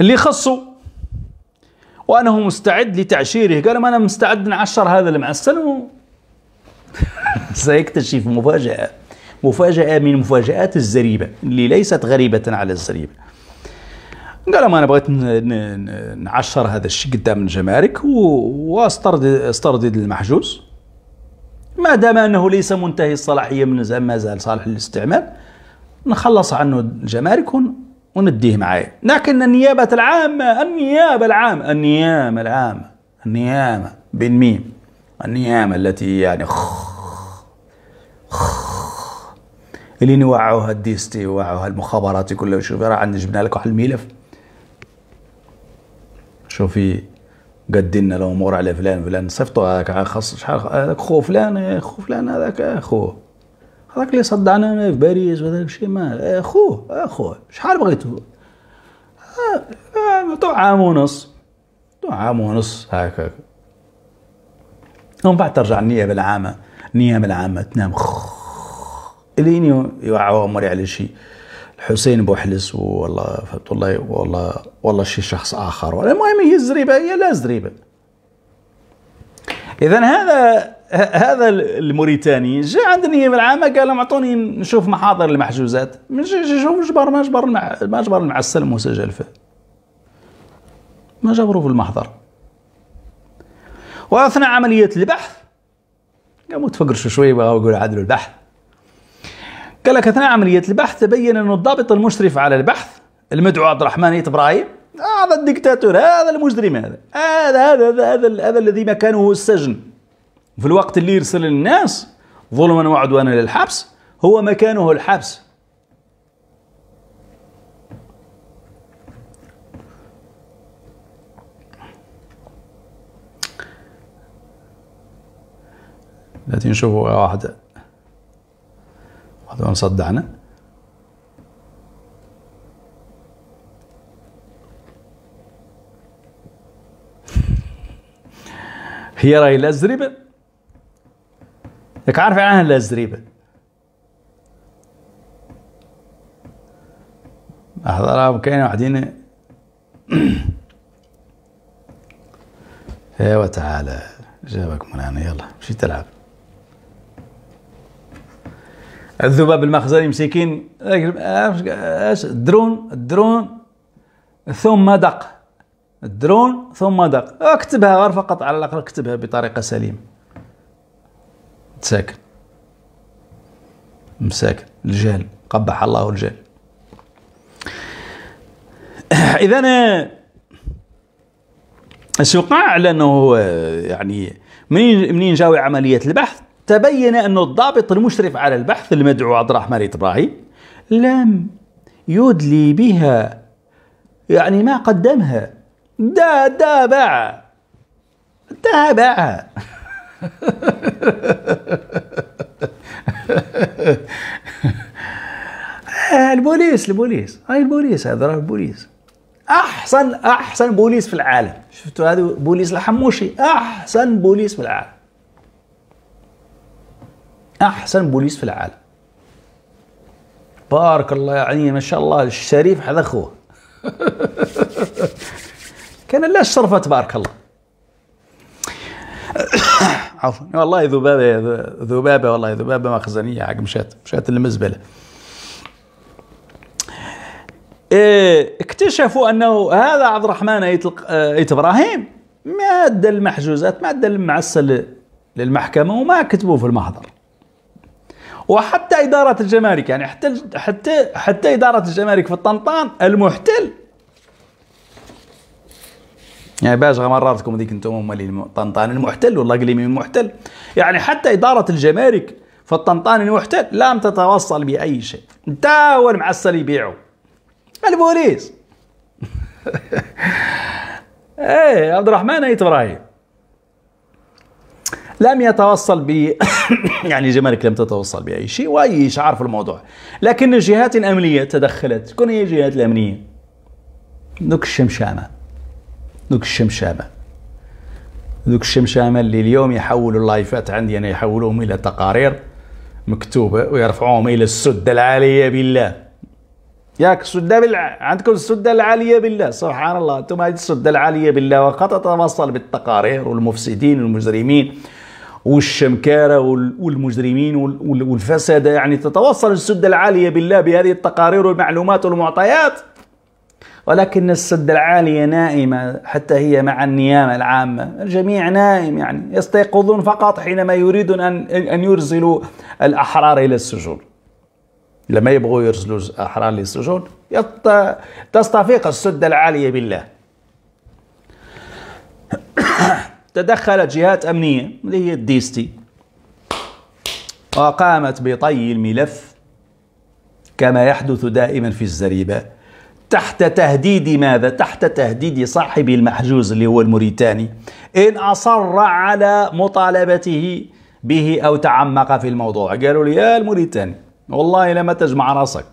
اللي خصو وانا هو مستعد لتعشيره قال لهم انا مستعد نعشر هذا المعسل و سيكتشف مفاجاه مفاجأة من مفاجآت الزريبة اللي ليست غريبة على الزريبة قال ما انا بغيت نعشر هذا الشيء قدام الجمارك واستردد المحجوز ما دام انه ليس منتهي الصلاحيه من ما زال صالح للاستعمال نخلص عنه الجمارك ونديه معايا لكن النيابة العامة النيابة العامة النيابة العامة النيابة بالميم النيابة التي يعني خخ خخ اللي يوعوها الديستي وعوها المخابرات كلها شوفي راه عندنا جبنا لك واحد الملف شوفي لنا الامور على فلان فلان صيفطوا هذاك خاص شحال هذاك خو فلان إيه، خو فلان هذاك إيه، خوه هذاك اللي صدعنا في باريس وهذا الشيء ما خوه إيه، خوه شحال بغيتو عطوا عام ونص عطوا عام ونص هكاك ومن بعد ترجع النيابه العامه النيابه العامه تنام خو الين مري على شيء الحسين بوحلس والله فهمت والله والله والله شي شخص اخر المهم هي الزريبه هي لا زريبه اذا هذا هذا الموريتاني جاء عند النيابه العامه قال لهم اعطوني نشوف محاضر المحجوزات نشوف جبر ما جبر ما جبر المعسل مسجل فيه ما جبروا في المحضر واثناء عمليه البحث قاموا تفكروا شويه بغاو يقولوا عدلوا البحث قال لك اثناء عمليه البحث تبين انه الضابط المشرف على البحث المدعو عبد الرحمن ابراهيم هذا الدكتاتور هذا المجرم هذا هذا هذا هذا, هذا, هذا الذي مكانه هو السجن في الوقت اللي يرسل للناس ظلما وعدوانا للحبس هو مكانه الحبس لا تنشوفوا واحده صدعنا هي راهي لا زريبة ياك عارف عنها يعني إيه لا زريبة أحضر كاين وحدين ايوا تعالى جابك مولانا يلا مشي تلعب الذباب المخزني مسكين الدرون أه، أه، أه، الدرون ثم دق الدرون ثم دق اكتبها غير فقط على الاقل اكتبها بطريقه سليمه تساكن مساكن الجهل قبح الله الجهل اذا السوق على انه يعني منين منين جاوا عمليه البحث تبين أن الضابط المشرف على البحث المدعو عبد الرحمن إبراهيم لم يدلي بها يعني ما قدمها دا دا باع دا باع البوليس البوليس هاي البوليس هذا راه البوليس احسن احسن بوليس في العالم شفتوا هذا بوليس الحموشي احسن بوليس في العالم احسن بوليس في العالم بارك الله يعني ما شاء الله الشريف هذا اخوه كان لا الشرفة تبارك الله عفوا والله ذبابة ذبابة والله ذبابة مخزنية حق مشات مشات المزبلة إيه اكتشفوا انه هذا عبد الرحمن ايت آه، ايت ابراهيم ما ادى المحجوزات ما ادى المعسل للمحكمه وما كتبوه في المحضر وحتى إدارة الجمارك يعني حتى حتى حتى إدارة الجمارك في الطنطان المحتل يعني باش غمررتكم هذيك انتم هما اللي طنطان المحتل والله قليمي المحتل يعني حتى إدارة الجمارك في الطنطان المحتل لم تتوصل بأي شيء هو مع يبيعوا البوليس ايه عبد الرحمن ايت ابراهيم لم يتوصل ب يعني الجمارك لم تتوصل بأي شيء وأي إشعار في الموضوع لكن جهات أمنية تدخلت شكون هي الجهات الأمنية ذوك الشمشامة ذوك الشمشامة ذوك الشمشامة اللي اليوم يحولوا اللايفات عندي أنا يعني يحولوهم إلى تقارير مكتوبة ويرفعوهم إلى السدة العالية بالله ياك السدة بالع... عندكم السدة العالية بالله سبحان الله أنتم هذه السدة العالية بالله وقد تتوصل بالتقارير والمفسدين والمجرمين والشمكارة والمجرمين والفساد يعني تتوصل السد العالية بالله بهذه التقارير والمعلومات والمعطيات ولكن السد العالية نائمة حتى هي مع النيامة العامة الجميع نائم يعني يستيقظون فقط حينما يريدون أن, أن يرسلوا الأحرار إلى السجون لما يبغوا يرسلوا الأحرار للسجون تستفيق السد العالية بالله تدخلت جهات أمنية اللي هي الديستي وقامت بطي الملف كما يحدث دائما في الزريبة تحت تهديد ماذا؟ تحت تهديد صاحب المحجوز اللي هو الموريتاني إن أصر على مطالبته به أو تعمق في الموضوع قالوا لي يا الموريتاني والله لما تجمع راسك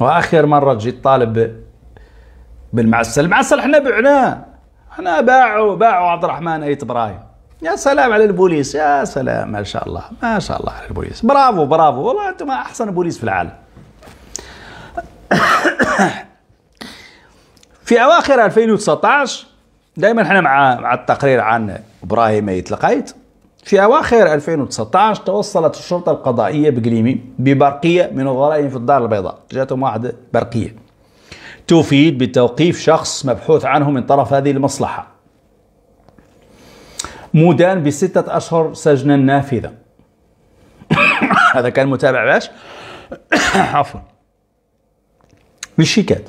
وآخر مرة جيت طالب بالمعسل المعسل احنا بعناه احنا باعوا باعوا عبد الرحمن ايت براي يا سلام على البوليس يا سلام ما شاء الله ما شاء الله على البوليس برافو برافو والله انتم احسن بوليس في العالم في اواخر 2019 دائما احنا مع مع التقرير عن ابراهيم ايت لقيت في أواخر 2019 توصلت الشرطة القضائية بقليمي ببرقية من الغرائم في الدار البيضاء جاتهم واحدة برقية تفيد بتوقيف شخص مبحوث عنه من طرف هذه المصلحة مدان بستة أشهر سجنا النافذة هذا كان متابع باش عفوا بالشيكات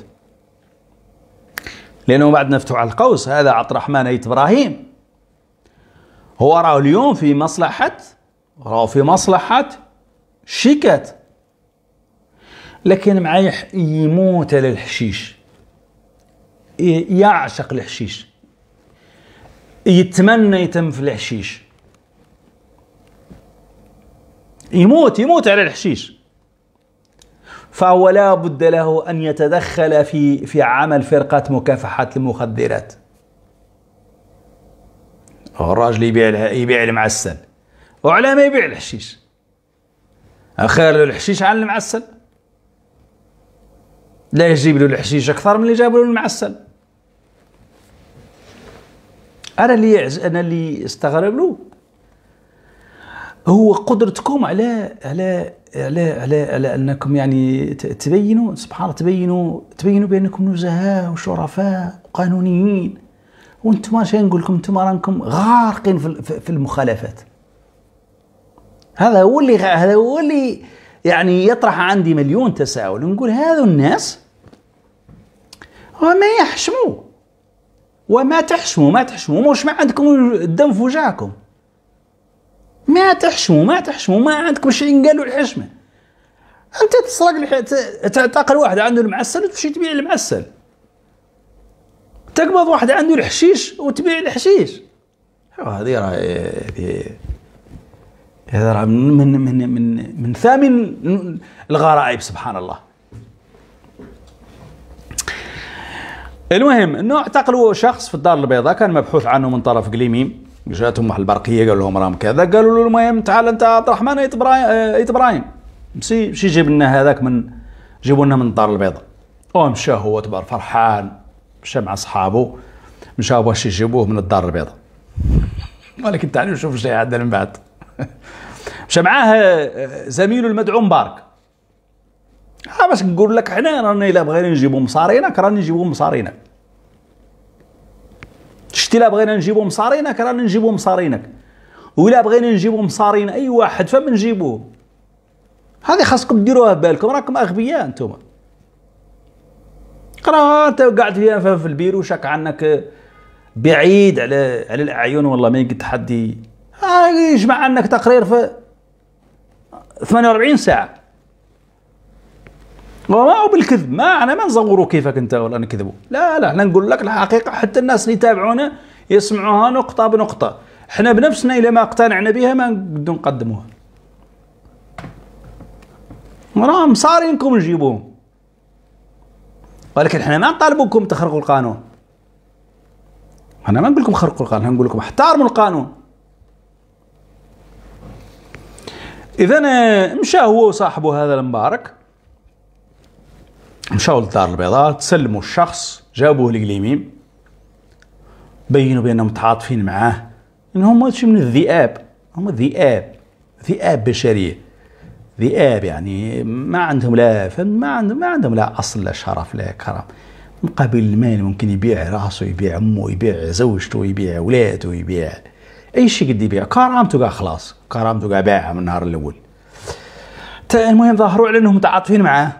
لأنه بعد نفتح على القوس هذا عبد الرحمن أيت إبراهيم هو راه اليوم في مصلحة راه في مصلحة شيكات لكن معايح يموت على الحشيش يعشق الحشيش يتمنى يتم في الحشيش يموت يموت على الحشيش فهو لا بد له أن يتدخل في في عمل فرقة مكافحة المخدرات الراجل يبيع يبيع المعسل وعلى ما يبيع الحشيش أخير الحشيش على المعسل لا يجيب له الحشيش اكثر من اللي جابوا له المعسل انا اللي يعز انا اللي استغرب له هو قدرتكم على على على على, على انكم يعني تبينوا سبحان الله تبينوا تبينوا بانكم نزهاء وشرفاء وقانونيين وانتم اش نقول لكم انتم راكم غارقين في, المخالفات هذا هو اللي هذا هو اللي يعني يطرح عندي مليون تساؤل نقول هذو الناس آه، وما يحشموا وما تحشموا ما تحشموا واش ما عندكم الدم في وجهكم ما تحشموا ما تحشموا ما عندكم شيء قالوا الحشمه انت تسرق الح... تعتقل واحد عنده المعسل وتمشي تبيع المعسل تقبض واحد عنده الحشيش وتبيع الحشيش هذه راه آه، هذا راه من من من, من ثامن الغرائب سبحان الله المهم انه اعتقلوا شخص في الدار البيضاء كان مبحوث عنه من طرف قليمي جاتهم واحد البرقيه قالوا لهم راهم كذا قالوا له المهم تعال انت عبد الرحمن ايت ابراهيم ايت ابراهيم مشي جيب لنا هذاك من جيبوا لنا من الدار البيضاء ومشى هو تبار فرحان مشى مع صحابه مشى باش يجيبوه من الدار البيضاء ولكن تعالوا نشوف شنو عندنا من بعد مشى معاه آه، زميله المدعو مبارك ها آه، باش نقول لك حنا رانا الا بغينا نجيبو مصارينك راني نجيبو مصارينك شتي الا بغينا نجيبو مصارينك راني نجيبو مصارينك ولا بغينا نجيبو مصارين اي واحد فما نجيبوه هذه خاصكم ديروها بالكم راكم اغبياء نتوما راه انت قاعد في البيرو شاك عنك بعيد على على الاعين والله ما يقد حد آه، يجمع عنك تقرير في 48 ساعه وما هو بالكذب ما انا ما نزوروا كيفك انت ولا نكذبوا لا لا احنا نقول لك الحقيقه حتى الناس اللي يتابعونا يسمعوها نقطه بنقطه احنا بنفسنا الى ما اقتنعنا بها ما نقدر نقدموها راهم صارينكم نجيبوهم ولكن احنا ما نطالبوكم تخرقوا القانون انا ما نقول لكم خرقوا القانون نقول لكم احترموا القانون اذا مشى هو وصاحبه هذا المبارك مشاو للدار البيضاء تسلموا الشخص جابوه لقليميم بينوا بانهم متعاطفين معاه انهم هما من الذئاب هما ذئاب ذئاب بشريه ذئاب يعني ما عندهم لا فن ما عندهم ما عندهم لا اصل لا شرف لا كرم مقابل المال ممكن يبيع راسه يبيع امه يبيع زوجته يبيع ولاده يبيع اي شيء قد يبيع كرامته كاع خلاص كرامته كاع باعها من النهار الاول المهم ظهروا على انهم متعاطفين معاه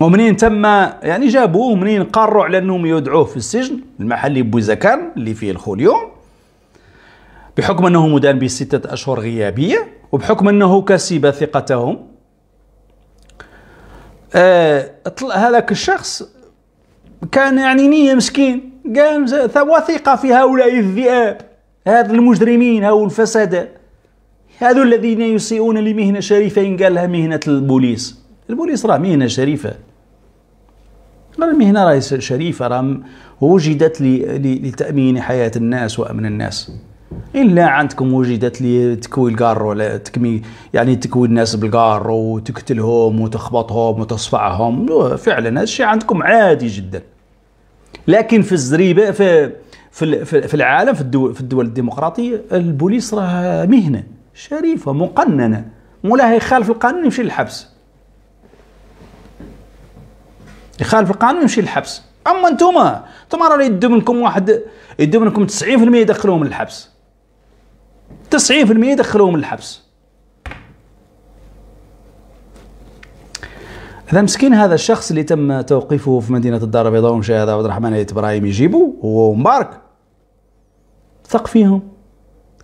ومنين تم يعني جابوه ومنين قروا على انهم يودعوه في السجن المحلي بوزكان اللي فيه الخوليوم بحكم انه مدان بستة اشهر غيابية وبحكم انه كسب ثقتهم آه هذاك الشخص كان يعني نية مسكين قام وثيقة في هؤلاء الذئاب هذا المجرمين هؤلاء الفسادة هذو الذين يسيئون لمهنة شريفة إن قالها مهنة البوليس البوليس راه مهنه شريفه راه المهنه راهي شريفه راه وجدت لتامين حياه الناس وامن الناس الا عندكم وجدت لي تكوي القار ولا تكمي يعني تكوي الناس بالقار وتقتلهم وتخبطهم وتصفعهم فعلا هذا الشيء عندكم عادي جدا لكن في الزريبه في في, في العالم في الدول في الدول الديمقراطيه البوليس راه مهنه شريفه مقننه مولاها يخالف القانون يمشي للحبس يخالف القانون يمشي للحبس اما انتوما انتوما راه يدوا منكم واحد يدوا منكم 90% يدخلوهم للحبس 90% يدخلوهم للحبس هذا مسكين هذا الشخص اللي تم توقيفه في مدينه الدار البيضاء ومشاهد عبد الرحمن ايت ابراهيم يجيبه هو ومبارك ثق فيهم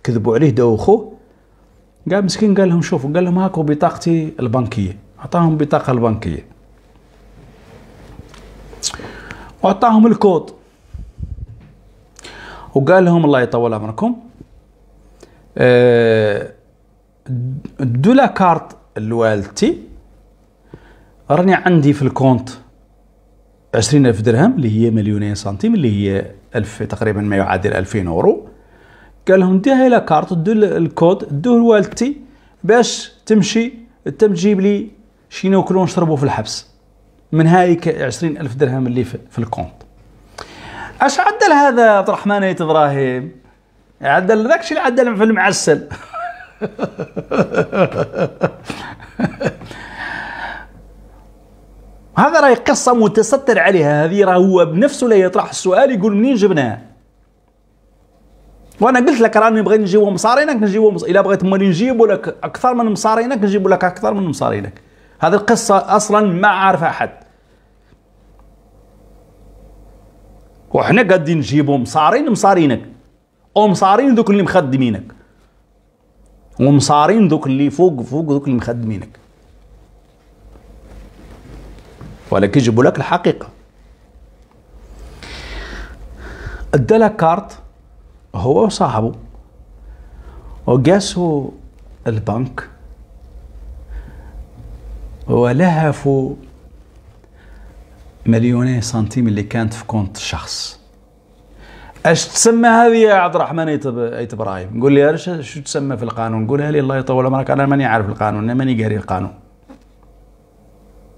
كذبوا عليه دوخوه قال مسكين قال لهم شوفوا قال لهم هاكو بطاقتي البنكيه اعطاهم بطاقه البنكيه واعطاهم الكود وقال لهم الله يطول عمركم آه، لا كارت لوالدتي راني عندي في الكونت عشرين ألف درهم اللي هي مليونين سنتيم اللي هي ألف تقريبا ما يعادل ألفين أورو قال لهم دي هاي كارت دو الكود ادوه لوالدتي باش تمشي تجيب لي شي ناكلو ونشربو في الحبس من هايك 20 ألف درهم اللي في, في الكونت اش عدل هذا عبد الرحمن ايت ابراهيم عدل ذاك الشيء اللي عدل في المعسل هذا راهي قصه متستر عليها هذه راه هو بنفسه لا يطرح السؤال يقول منين جبناها وانا قلت لك راني بغيت نجيبو مصارينك نجيبو مص... الا بغيت ماني نجيبو لك اكثر من مصارينك نجيبو لك اكثر من مصارينك هذه القصه اصلا ما عارفها حد وحنا قادين نجيبو مصارين مصارينك ومصارين دوك اللي مخدمينك ومصارين دوك اللي فوق فوق دوك اللي مخدمينك ولكن يجيبوا لك الحقيقه ادى لك كارت هو وصاحبه وقاسوا البنك ولهفوا مليوني سنتيم اللي كانت في كونت شخص اش تسمى هذه يا عبد الرحمن ايت ابراهيم قول لي شو تسمى في القانون قولها لي الله يطول عمرك انا ماني عارف القانون انا ماني قاري القانون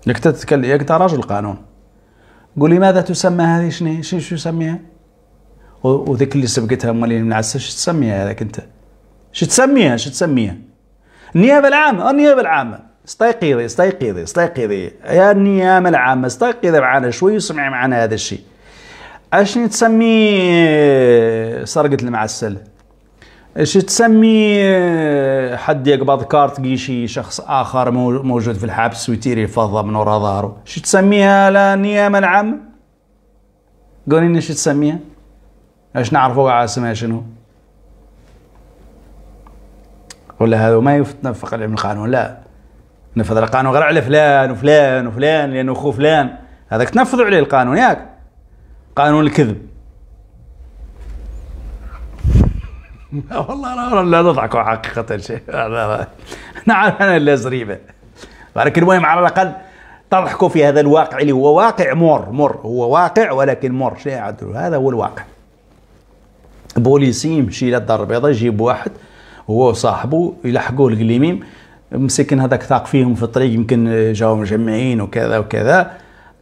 لك تتكلم ياك راجل قانون قول لي ماذا تسمى هذه شنو شنو شو تسميها وذيك اللي سبقتها امال اللي منعسه تسميها هذاك انت شو تسميها شو تسميها النيابه العامه النيابه العامه استيقظي استيقظي استيقظي يا النيامة العامة استيقظي معنا شوي وسمعي معنا هذا الشيء اشني تسمي سرقة المعسل اش تسمي حد يقبض كارت قيشي شخص اخر موجود في الحبس ويتيري الفضة من وراء ظهره اش تسميها لا النيامة العامة قولي لنا اش تسميها اش نعرفوا اسمها شنو ولا هذا ما يتنفق علم القانون لا نفذ القانون غير على فلان وفلان وفلان لانه اخو فلان هذاك تنفذوا عليه القانون ياك قانون الكذب والله لا, نضحك حقيقة شيء نعرف أنا لا زريبة ولكن المهم على الأقل تضحكوا في هذا الواقع اللي هو واقع مر مر هو واقع ولكن مر شيء عدل هذا هو الواقع بوليسي يمشي للدار البيضاء يجيب واحد هو وصاحبه يلحقوه القليميم مسكين هذاك ثاق فيهم في الطريق يمكن جاو مجمعين وكذا وكذا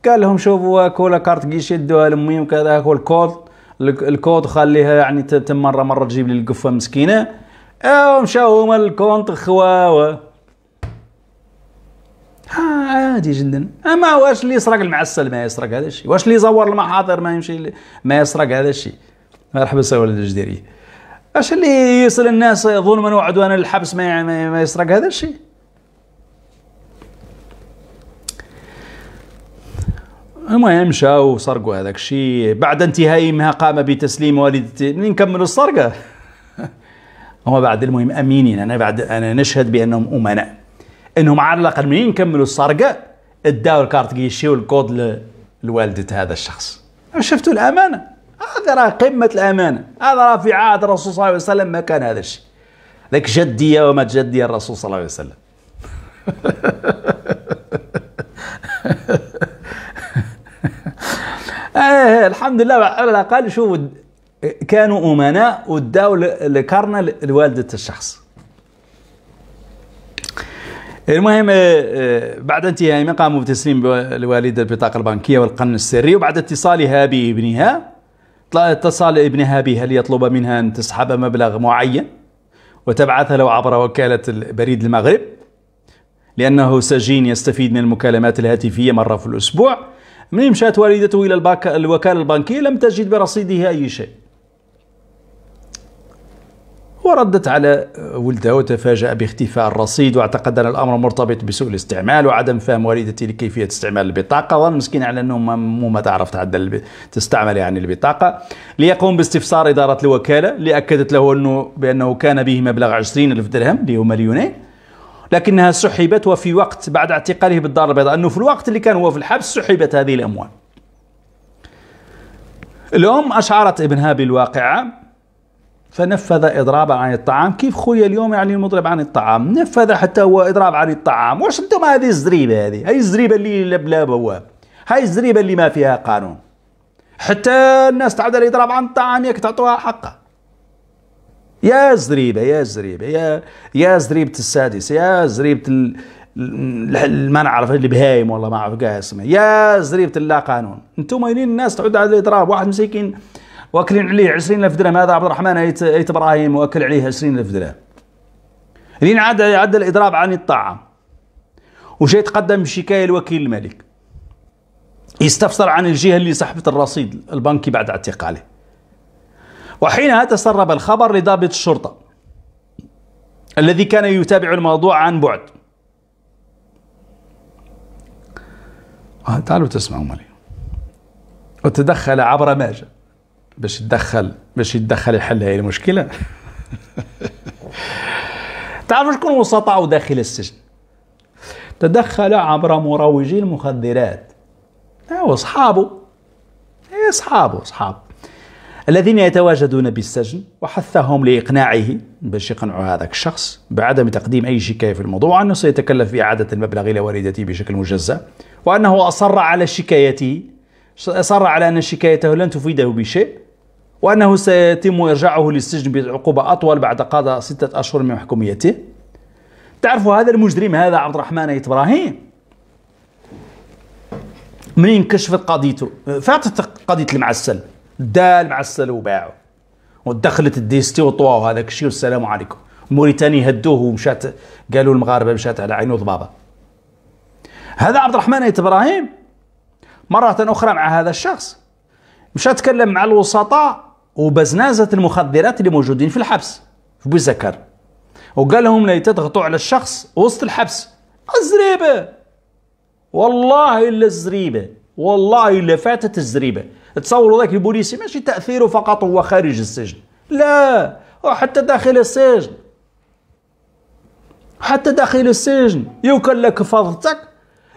قال لهم شوفوا كولا كارت كيش يدوها لامي وكذا هاكو الكود الكود خليها يعني تم مره مره تجيب لي القفه مسكينه او آه، مشاو هما الكونت خواوا آه، عادي جدا اما آه، واش اللي يسرق المعسل ما يسرق هذا الشيء واش اللي يزور المحاضر ما يمشي ما يسرق هذا الشيء مرحبا ولد الجديريه اش اللي يصل الناس ظلما وعدوانا للحبس ما ما يسرق هذا الشيء المهم مشاو سرقوا هذاك الشيء بعد انتهائها قام بتسليم والدته منين كملوا السرقه هما بعد المهم امينين انا بعد انا نشهد بانهم امناء انهم على الاقل منين كملوا السرقه اداوا الكارت كيشي والكود لوالده هذا الشخص شفتوا الامانه هذا راه قمه الامانه هذا راه في عهد الرسول صلى الله عليه وسلم ما كان هذا الشيء ذاك جديه وما جدي الرسول صلى الله عليه وسلم آه الحمد لله على الاقل شوف كانوا امناء وداوا الكرنه لوالده الشخص المهم آه، آه، بعد انتهائهم قاموا بتسليم الوالدة البطاقة البنكية والقرن السري وبعد اتصالها بابنها اتصال ابنها بها ليطلب منها أن تسحب مبلغ معين وتبعث له عبر وكالة بريد المغرب لأنه سجين يستفيد من المكالمات الهاتفية مرة في الأسبوع من مشات والدته إلى الوكالة البنكية لم تجد برصيده أي شيء وردت على ولدها وتفاجأ باختفاء الرصيد واعتقد أن الأمر مرتبط بسوء الاستعمال وعدم فهم والدته لكيفية استعمال البطاقة ظن مسكين على أنه مو ما تعرف تعدل تستعمل يعني البطاقة ليقوم باستفسار إدارة الوكالة اللي اكدت له أنه بأنه كان به مبلغ 20 ألف درهم اللي هو مليونين لكنها سحبت وفي وقت بعد اعتقاله بالدار البيضاء أنه في الوقت اللي كان هو في الحبس سحبت هذه الأموال الأم أشعرت ابنها بالواقعة فنفذ إضرابا عن الطعام كيف خويا اليوم يعني المضرب عن الطعام نفذ حتى هو إضراب عن الطعام واش انتم هذه الزريبة هذه هاي الزريبة اللي بلا بواب هاي الزريبة اللي ما فيها قانون حتى الناس تعود الإضراب عن الطعام ياك تعطوها حقها يا زريبة يا زريبة يا يا زريبة السادس يا زريبة ال... ما نعرف اللي بهايم والله ما اعرف كاع اسمه يا زريبة اللا قانون انتم وينين الناس تعود على الإضراب واحد مسكين واكلين عليه 20000 درهم هذا عبد الرحمن ايت, أيت ابراهيم واكل عليه 20000 درهم لين عاد عاد الاضراب عن الطعام وجا يتقدم بشكايه لوكيل الملك يستفسر عن الجهه اللي سحبت الرصيد البنكي بعد اعتقاله وحينها تسرب الخبر لضابط الشرطه الذي كان يتابع الموضوع عن بعد آه، تعالوا تسمعوا مالي وتدخل عبر ماجد باش يتدخل باش يتدخل يحل هاي المشكله تعرفوا شكون وسطاء داخل السجن تدخل عبر مروجي المخدرات هو أصحابه أي أصحابه أصحاب الذين يتواجدون بالسجن وحثهم لإقناعه باش يقنعوا هذاك الشخص بعدم تقديم أي شكاية في الموضوع أنه سيتكلف بإعادة المبلغ إلى والدته بشكل مجزأ وأنه أصر على شكايته أصر على أن شكايته لن تفيده بشيء وأنه سيتم إرجاعه للسجن بعقوبة أطول بعد قضاء ستة أشهر من محكوميته تعرفوا هذا المجرم هذا عبد الرحمن أيت إبراهيم منين كشفت قضيته فاتت قضية المعسل دا المعسل وباعه ودخلت الديستي وطواه هذاك الشيء والسلام عليكم موريتاني هدوه ومشات قالوا المغاربة مشات على عينه ضبابة هذا عبد الرحمن أيت إبراهيم مرة أخرى مع هذا الشخص مشى تكلم مع الوسطاء وبزنازة المخدرات اللي موجودين في الحبس في بوزكر وقال لهم لا تضغطوا على الشخص وسط الحبس الزريبة والله إلا الزريبة والله إلا فاتت الزريبة تصوروا ذاك البوليسي ماشي تأثيره فقط هو خارج السجن لا وحتى داخل السجن حتى داخل السجن يوكل لك فضتك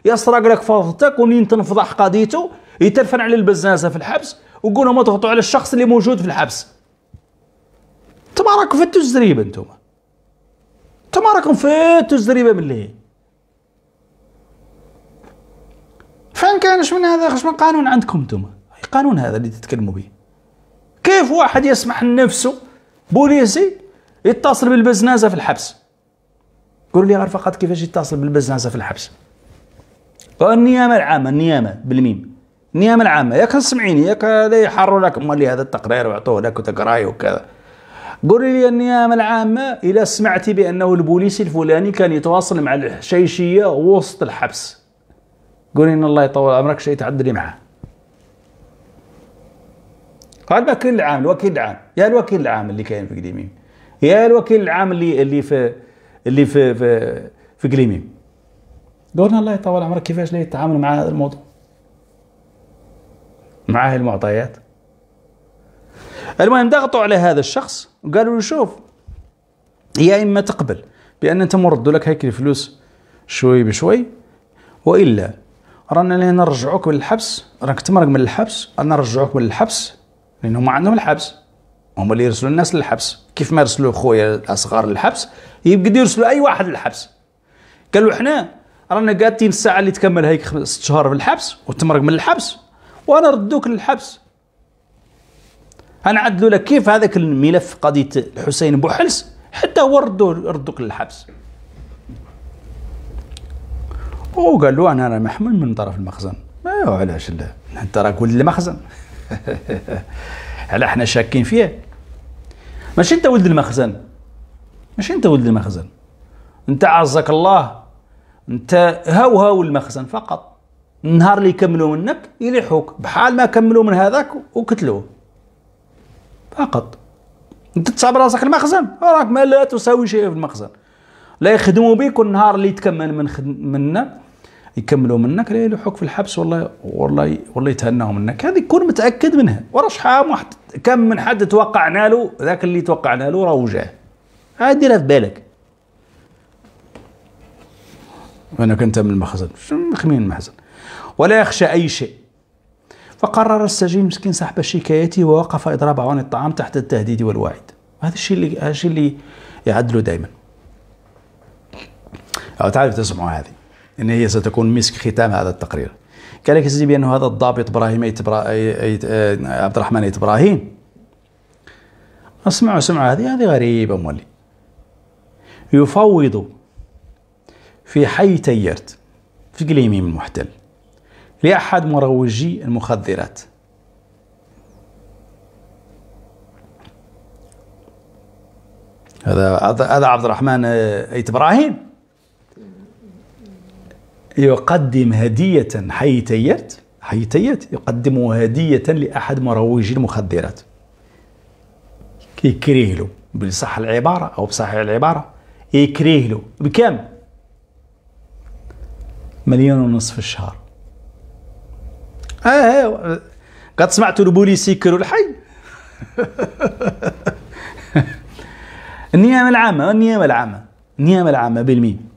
يسرق لك فضتك ومين تنفضح قضيته يترفن على البزازة في الحبس وقولوا ما تضغطوا على الشخص اللي موجود في الحبس انتم راكم فتوا الزريبه انتم انتم راكم فتوا الزريبه اللي فان كان اش من هذا اش من قانون عندكم انتم قانون هذا اللي تتكلموا به كيف واحد يسمح لنفسه بوليسي يتصل بالبزنازه في الحبس قولوا لي غير فقط كيفاش يتصل بالبزنازه في الحبس والنيامه العامه النيامه بالميم النيابه العامه ياك سمعيني ياك هذا يحروا لك مالي هذا التقرير وعطوه لك وتقراي وكذا قولي لي النيابه العامه اذا سمعتي بانه البوليسي الفلاني كان يتواصل مع الحشيشيه وسط الحبس قولي ان الله يطول عمرك شيء تعدلي معه قال الوكيل العام الوكيل العام يا الوكيل العام اللي كاين في قديمي يا الوكيل العام اللي اللي في اللي في في, في قليميم قولنا الله يطول عمرك كيفاش لا يتعامل مع هذا الموضوع معاه المعطيات المهم ضغطوا على هذا الشخص وقالوا له شوف يا اما تقبل بان انت مرد لك هيك الفلوس شوي بشوي والا رانا لهنا نرجعوك للحبس راك تمرق من الحبس رانا نرجعوك من الحبس لانه هما عندهم الحبس هما اللي يرسلوا الناس للحبس كيف ما يرسلوا خويا الاصغر للحبس يبقى يرسلوا اي واحد للحبس قالوا حنا رانا قاتين الساعه اللي تكمل هيك ست شهور في الحبس وتمرق من الحبس وانا ردوك للحبس انا عدلوا لك كيف هذاك الملف قضيه الحسين بوحلس حتى هو ردو ردوك للحبس وقال له انا محمول من طرف المخزن ايوا علاش لا انت راه ولد المخزن هل حنا شاكين فيه ماشي انت ولد المخزن ماشي انت ولد المخزن انت عزك الله انت هاو المخزن فقط النهار اللي يكملوا منك يلحوك بحال ما كملوا من هذاك وقتلوه فقط انت تصاب راسك المخزن راك ما لا تساوي شيء في المخزن لا يخدموا بك والنهار اللي يتكمل من خدم منا يكملوا منك لا يلوحوك في الحبس والله والله والله يتهناوا منك هذه كون متاكد منها ورا شحال واحد كم من حد توقعنا له ذاك اللي توقعنا له راه وجاه عاد ديرها في بالك انا كنت من المخزن شنو مخمين المخزن ولا يخشى أي شيء فقرر السجين مسكين سحب شكايته ووقف إضراب عوان الطعام تحت التهديد والوعيد هذا الشيء اللي هذا الشيء اللي يعدله دائما أو تعرف تسمعوا هذه إن هي ستكون مسك ختام هذا التقرير قال لك سيدي بأن هذا الضابط إبراهيم يتبرا... يت... آه، عبد الرحمن إبراهيم اسمعوا سمعوا هذه هذه غريبة مولي يفوض في حي تيرت في قليمي من المحتل لأحد مروجي المخدرات هذا هذا عبد الرحمن ايت آه، ابراهيم يقدم هدية حي تيات حي تيات يقدم هدية لأحد مروجي المخدرات يكريه له بصح العبارة أو بصحيح العبارة يكريه له بكم؟ مليون ونصف الشهر اه قد سمعتوا البوليس يكروا الحي النيامه العامه النيامه العامه النيامه العامه بالميم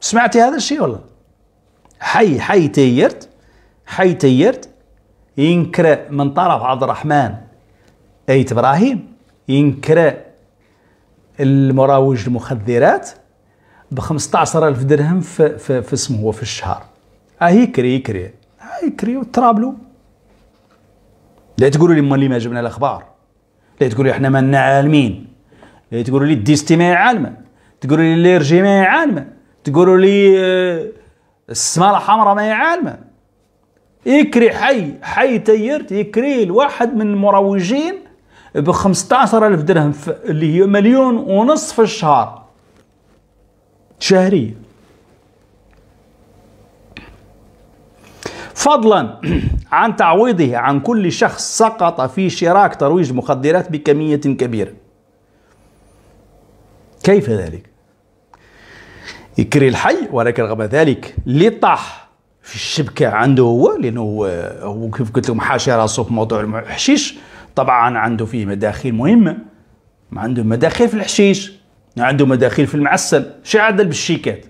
سمعتي هذا الشيء والله حي حي تيرت حي تيرت ينكر من طرف عبد الرحمن ايت ابراهيم ينكر المراوج المخدرات ب 15000 درهم في في, في اسمه في الشهر اه يكري يكري يكريو ترابلو لا تقولوا لي مالي ما جبنا الاخبار لا تقولوا لي احنا مالنا عالمين لا تقولوا لي الديستي ما عالمه تقولوا لي الرجي ما عالمه تقولوا لي آه، السماء الحمراء ما عالمه يكري حي حي تيرت يكري لواحد من المروجين ب 15000 درهم اللي هي مليون ونصف في الشهر شهريه فضلا عن تعويضه عن كل شخص سقط في شراك ترويج مخدرات بكمية كبيرة كيف ذلك؟ يكري الحي ولكن رغم ذلك لطح في الشبكة عنده هو لأنه هو كيف قلت لكم حاشي راسه في موضوع الحشيش طبعا عنده فيه مداخيل مهمة ما عنده مداخل في الحشيش عنده مداخل في المعسل شعدل بالشيكات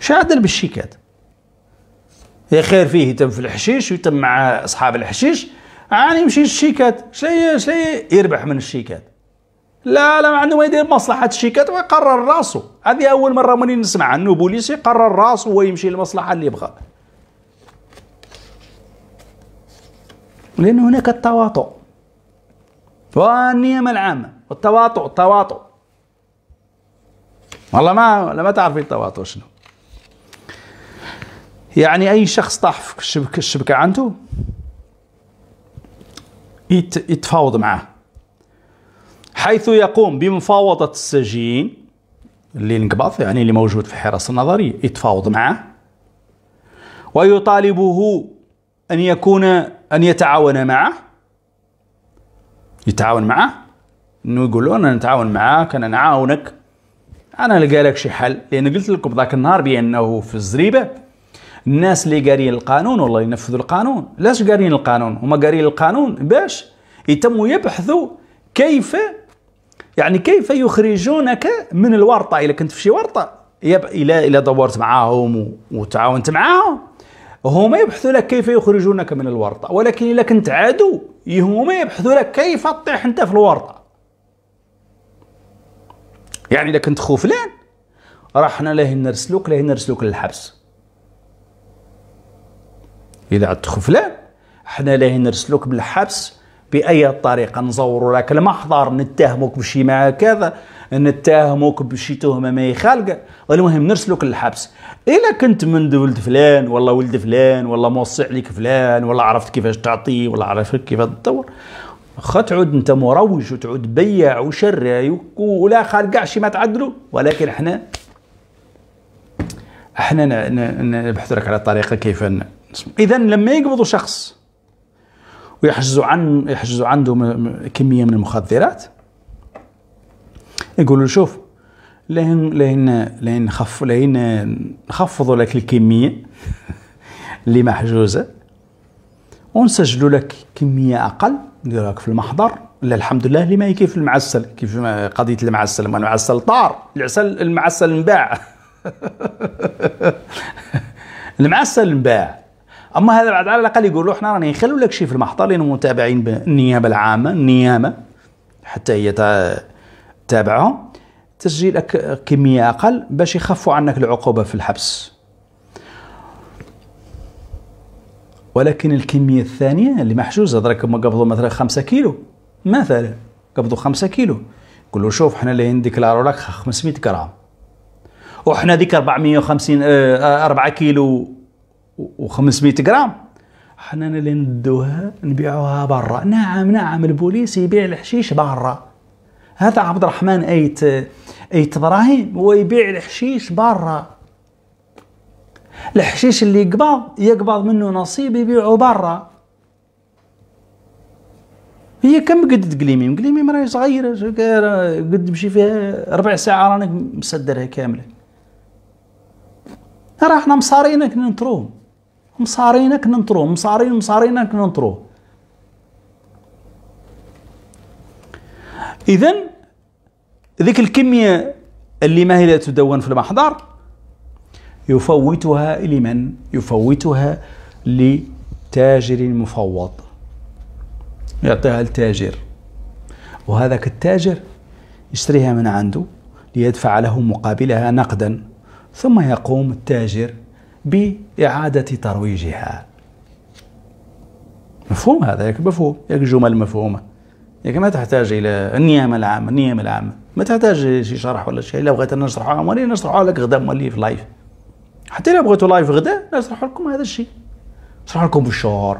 شعدل بالشيكات يا خير فيه يتم في الحشيش ويتم مع اصحاب الحشيش عاني يمشي للشيكات شلي شلي يربح من الشيكات لا لا ما عنده ما يدير مصلحة الشيكات ويقرر راسه هذه أول مرة ماني نسمع أنه بوليسي يقرر راسه ويمشي للمصلحة اللي يبغى لأن هناك التواطؤ والنيام العامة والتواطؤ التواطؤ والله ما لا ما تعرفي التواطؤ شنو يعني أي شخص طاح في الشبكة, الشبكة عنده يتفاوض معه حيث يقوم بمفاوضة السجين اللي انقبض يعني اللي موجود في الحراسة النظرية يتفاوض معه ويطالبه أن يكون أن يتعاون معه يتعاون معه انه يقول له انا نتعاون معاك انا نعاونك انا نلقى لك شي حل لان قلت لكم ذاك النهار بانه في الزريبه الناس اللي قارين القانون والله ينفذوا القانون لاش قارين القانون هما قارين القانون باش يتموا يبحثوا كيف يعني كيف يخرجونك من الورطة إذا كنت في شي ورطة إلى إلى دورت معاهم وتعاونت معاهم هما يبحثوا لك كيف يخرجونك من الورطة ولكن إذا كنت عدو هما يبحثوا لك كيف تطيح أنت في الورطة يعني إذا كنت خوفلان راح حنا لاهي نرسلوك لاهي نرسلوك للحبس اذا عدت فلان حنا لاهي نرسلوك بالحبس باي طريقه نزوروا لك المحضر نتهموك بشي مع كذا نتهموك بشي تهمه ما يخالق المهم نرسلوك للحبس الا كنت من ولد فلان والله ولد فلان والله موصي عليك فلان ولا عرفت كيفاش تعطيه ولا عرفت كيف تدور خا تعود انت مروج وتعود بياع وشراي ولا خالق كاع شي ما تعدلوا ولكن احنا احنا نبحث لك على طريقه كيف اذا لما يقبضوا شخص ويحجزوا عن يحجزوا عنده كميه من المخدرات يقولوا له شوف لين لين لين خف لين نخفضوا لك الكميه اللي محجوزه ونسجلوا لك كميه اقل نديروا في المحضر لا الحمد لله اللي ما كيف المعسل كيف قضيه المعسل ما المعسل طار العسل المعسل انباع المعسل انباع اما هذا بعد على الاقل يقول احنا رانا نخلوا لك شيء في المحطه لان متابعين بالنيابه العامه النيامه حتى هي تابعه تسجيلك كميه اقل باش يخفوا عنك العقوبه في الحبس ولكن الكميه الثانيه اللي محجوزه درك هما قبضوا مثلا 5 كيلو مثلا قبضوا 5 كيلو قول له شوف احنا اللي نديكلارو لك 500 غرام وحنا ديك 450 4 كيلو و500 غرام حنا اللي ندوها نبيعوها برا نعم نعم البوليس يبيع الحشيش برا هذا عبد الرحمن ايت ايت ابراهيم هو يبيع الحشيش برا الحشيش اللي يقبض يقبض منه نصيب يبيعه برا هي كم قد تقليمي مقليمي راهي صغيرة قد مشي فيها ربع ساعة رانك مسدرها كاملة راه احنا مصارينك نتروهم مصارينك ننطروه مصارين مصارينك ننطروه اذا ذيك الكميه اللي ما هي لا تدون في المحضر يفوتها لمن يفوتها لتاجر مفوض يعطيها التاجر وهذاك التاجر يشتريها من عنده ليدفع له مقابلها نقدا ثم يقوم التاجر بإعادة ترويجها مفهوم هذا ياك مفهوم ياك جمل مفهومة ياك ما تحتاج إلى النيامة العامة النيامة العامة ما تحتاج شي شرح ولا شيء لو بغيت نشرحها مولي نشرحها لك غدا مولي في لايف حتى لو بغيتوا لايف غدا نشرح لكم هذا الشيء نشرح لكم بالشهور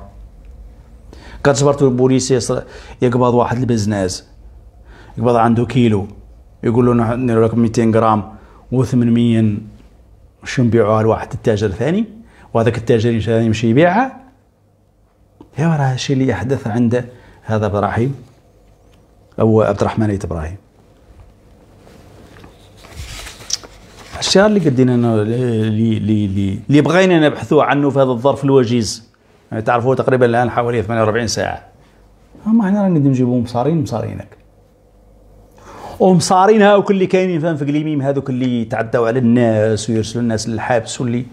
كتجبرتوا البوليس يقبض واحد البزناز يقبض عنده كيلو يقول له ندير لك 200 غرام و800 وشو نبيعوها لواحد التاجر ثاني وهذاك التاجر يمشي يبيعها يا راه الشيء اللي يحدث عند هذا ابراهيم او عبد الرحمن ايت ابراهيم الشيء اللي قدينا اللي اللي اللي بغينا نبحثوا عنه في هذا الظرف الوجيز يعني تعرفوه تقريبا الان حوالي 48 ساعه اما هنا راني نجيبهم مصارين مصارينك ومصارينها وكل اللي كاينين فهم في قليميم هذوك اللي تعدوا على الناس ويرسلوا الناس للحبس واللي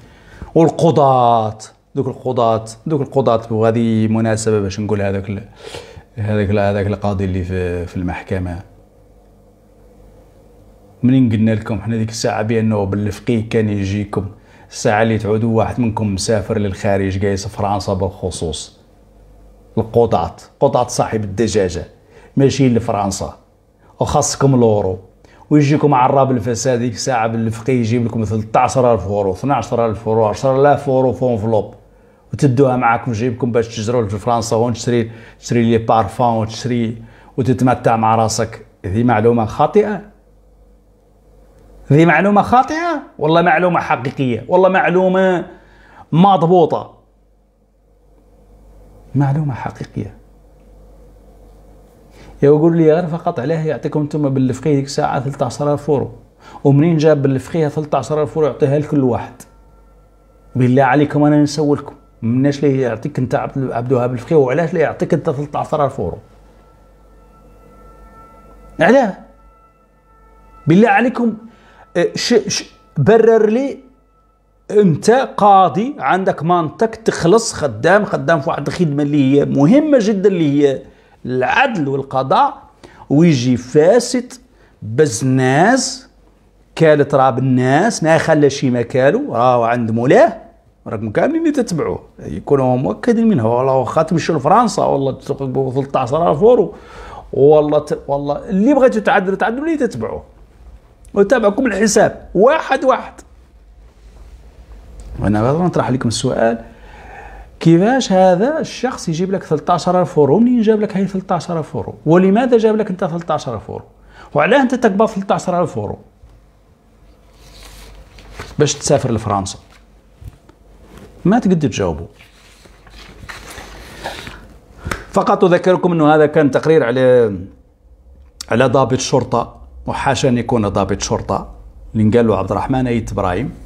والقضاة دوك القضاة دوك القضاة وهذه مناسبة باش نقول هذاك هذاك هذاك القاضي اللي في, في المحكمة منين قلنا لكم حنا ديك الساعة بأنه بالفقيه كان يجيكم الساعة اللي تعودوا واحد منكم مسافر للخارج جايس فرنسا بالخصوص القضاة قضاة صاحب الدجاجة ماشي لفرنسا وخاصكم الأورو ويجيكم عراب الفساد ديك الساعه بالفقيه يجيب لكم 13000 اورو 12000 اورو 10000 اورو في انفلوب وتدوها معاكم جيبكم باش تجروا في فرنسا وتشري تشري لي بارفان وتشري وتتمتع مع راسك هذه معلومه خاطئه هذه معلومه خاطئه والله معلومه حقيقيه والله معلومه مضبوطه معلومه حقيقيه يقول لي غير فقط عليه يعطيكم انتم بالفقيه ديك الساعه 13000 فورو ومنين جاب بالفقيه 13000 فورو يعطيها لكل واحد بالله عليكم انا نسولكم مناش ليه يعطيك انت عبد عبد الوهاب الفقيه وعلاش ليه يعطيك انت 13000 فورو علاه بالله عليكم آه، ش ش برر لي انت قاضي عندك منطق تخلص خدام خدام في واحد الخدمه اللي هي مهمه جدا اللي هي العدل والقضاء ويجي فاسد بزناز كالت راب الناس ما خلى شي ما كالو راهو عند مولاه راكم كاملين تتبعوه يكونوا مؤكدين منه والله واخا تمشوا لفرنسا والله 13 فورو والله والله اللي بغيتوا تعدلوا تعدلوا اللي تتبعوه وتابعكم الحساب واحد واحد وانا نطرح لكم السؤال كيفاش هذا الشخص يجيب لك 13000 يورو منين جاب لك هاي 13000 يورو ولماذا جاب لك انت 13000 يورو وعلاه انت تقبض 13000 يورو باش تسافر لفرنسا ما تقدر تجاوبه فقط اذكركم انه هذا كان تقرير على على ضابط شرطه وحاشا ان يكون ضابط شرطه اللي قال له عبد الرحمن ايت ابراهيم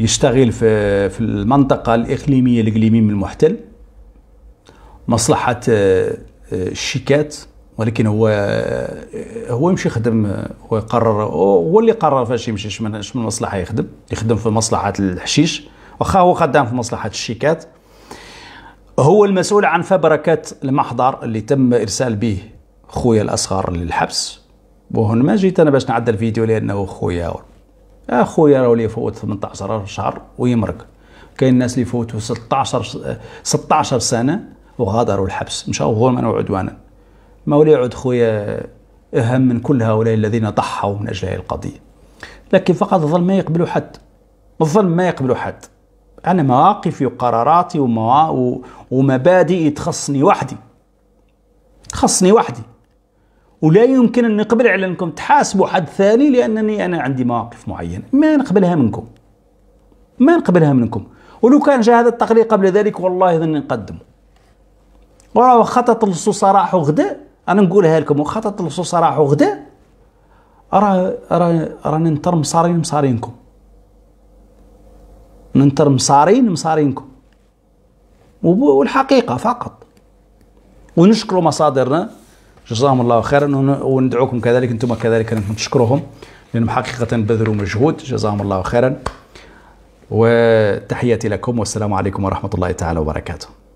يشتغل في في المنطقة الإقليمية لقليمين من المحتل مصلحة آه، الشيكات ولكن هو آه، هو يمشي يخدم هو يقرر هو اللي قرر فاش يمشي شمن المصلحه مصلحة يخدم يخدم في مصلحة الحشيش واخا هو خدام في مصلحة الشيكات هو المسؤول عن فبركة المحضر اللي تم إرسال به خويا الأصغر للحبس وهنا ما جيت أنا باش نعدل الفيديو لأنه خويا اخويا راه اللي يفوت 18 شهر ويمرق كاين الناس اللي فوتوا 16 16 سنه وغادروا الحبس مشاو ظلما وعدوانا ما ولي يعود خويا اهم من كل هؤلاء الذين ضحوا من اجل هذه القضيه لكن فقط الظلم ما يقبلوا حد الظلم ما يقبلوا حد انا مواقفي وقراراتي ومبادئي تخصني وحدي خصني وحدي ولا يمكن أن نقبل على أنكم تحاسبوا حد ثاني لأنني أنا عندي مواقف معينة ما نقبلها منكم ما نقبلها منكم ولو كان جاء هذا التقرير قبل ذلك والله إذا نقدم وراه خطط اللصوص راحوا غدا أنا نقولها لكم وخطط اللصوص راحوا غدا راه راه رانا ننتر مصارين مصارينكم ننتر مصارين مصارينكم والحقيقة فقط ونشكر مصادرنا جزاهم الله خيرا وندعوكم كذلك انتم كذلك انكم تشكرهم لانهم حقيقه بذلوا مجهود جزاهم الله خيرا وتحياتي لكم والسلام عليكم ورحمه الله تعالى وبركاته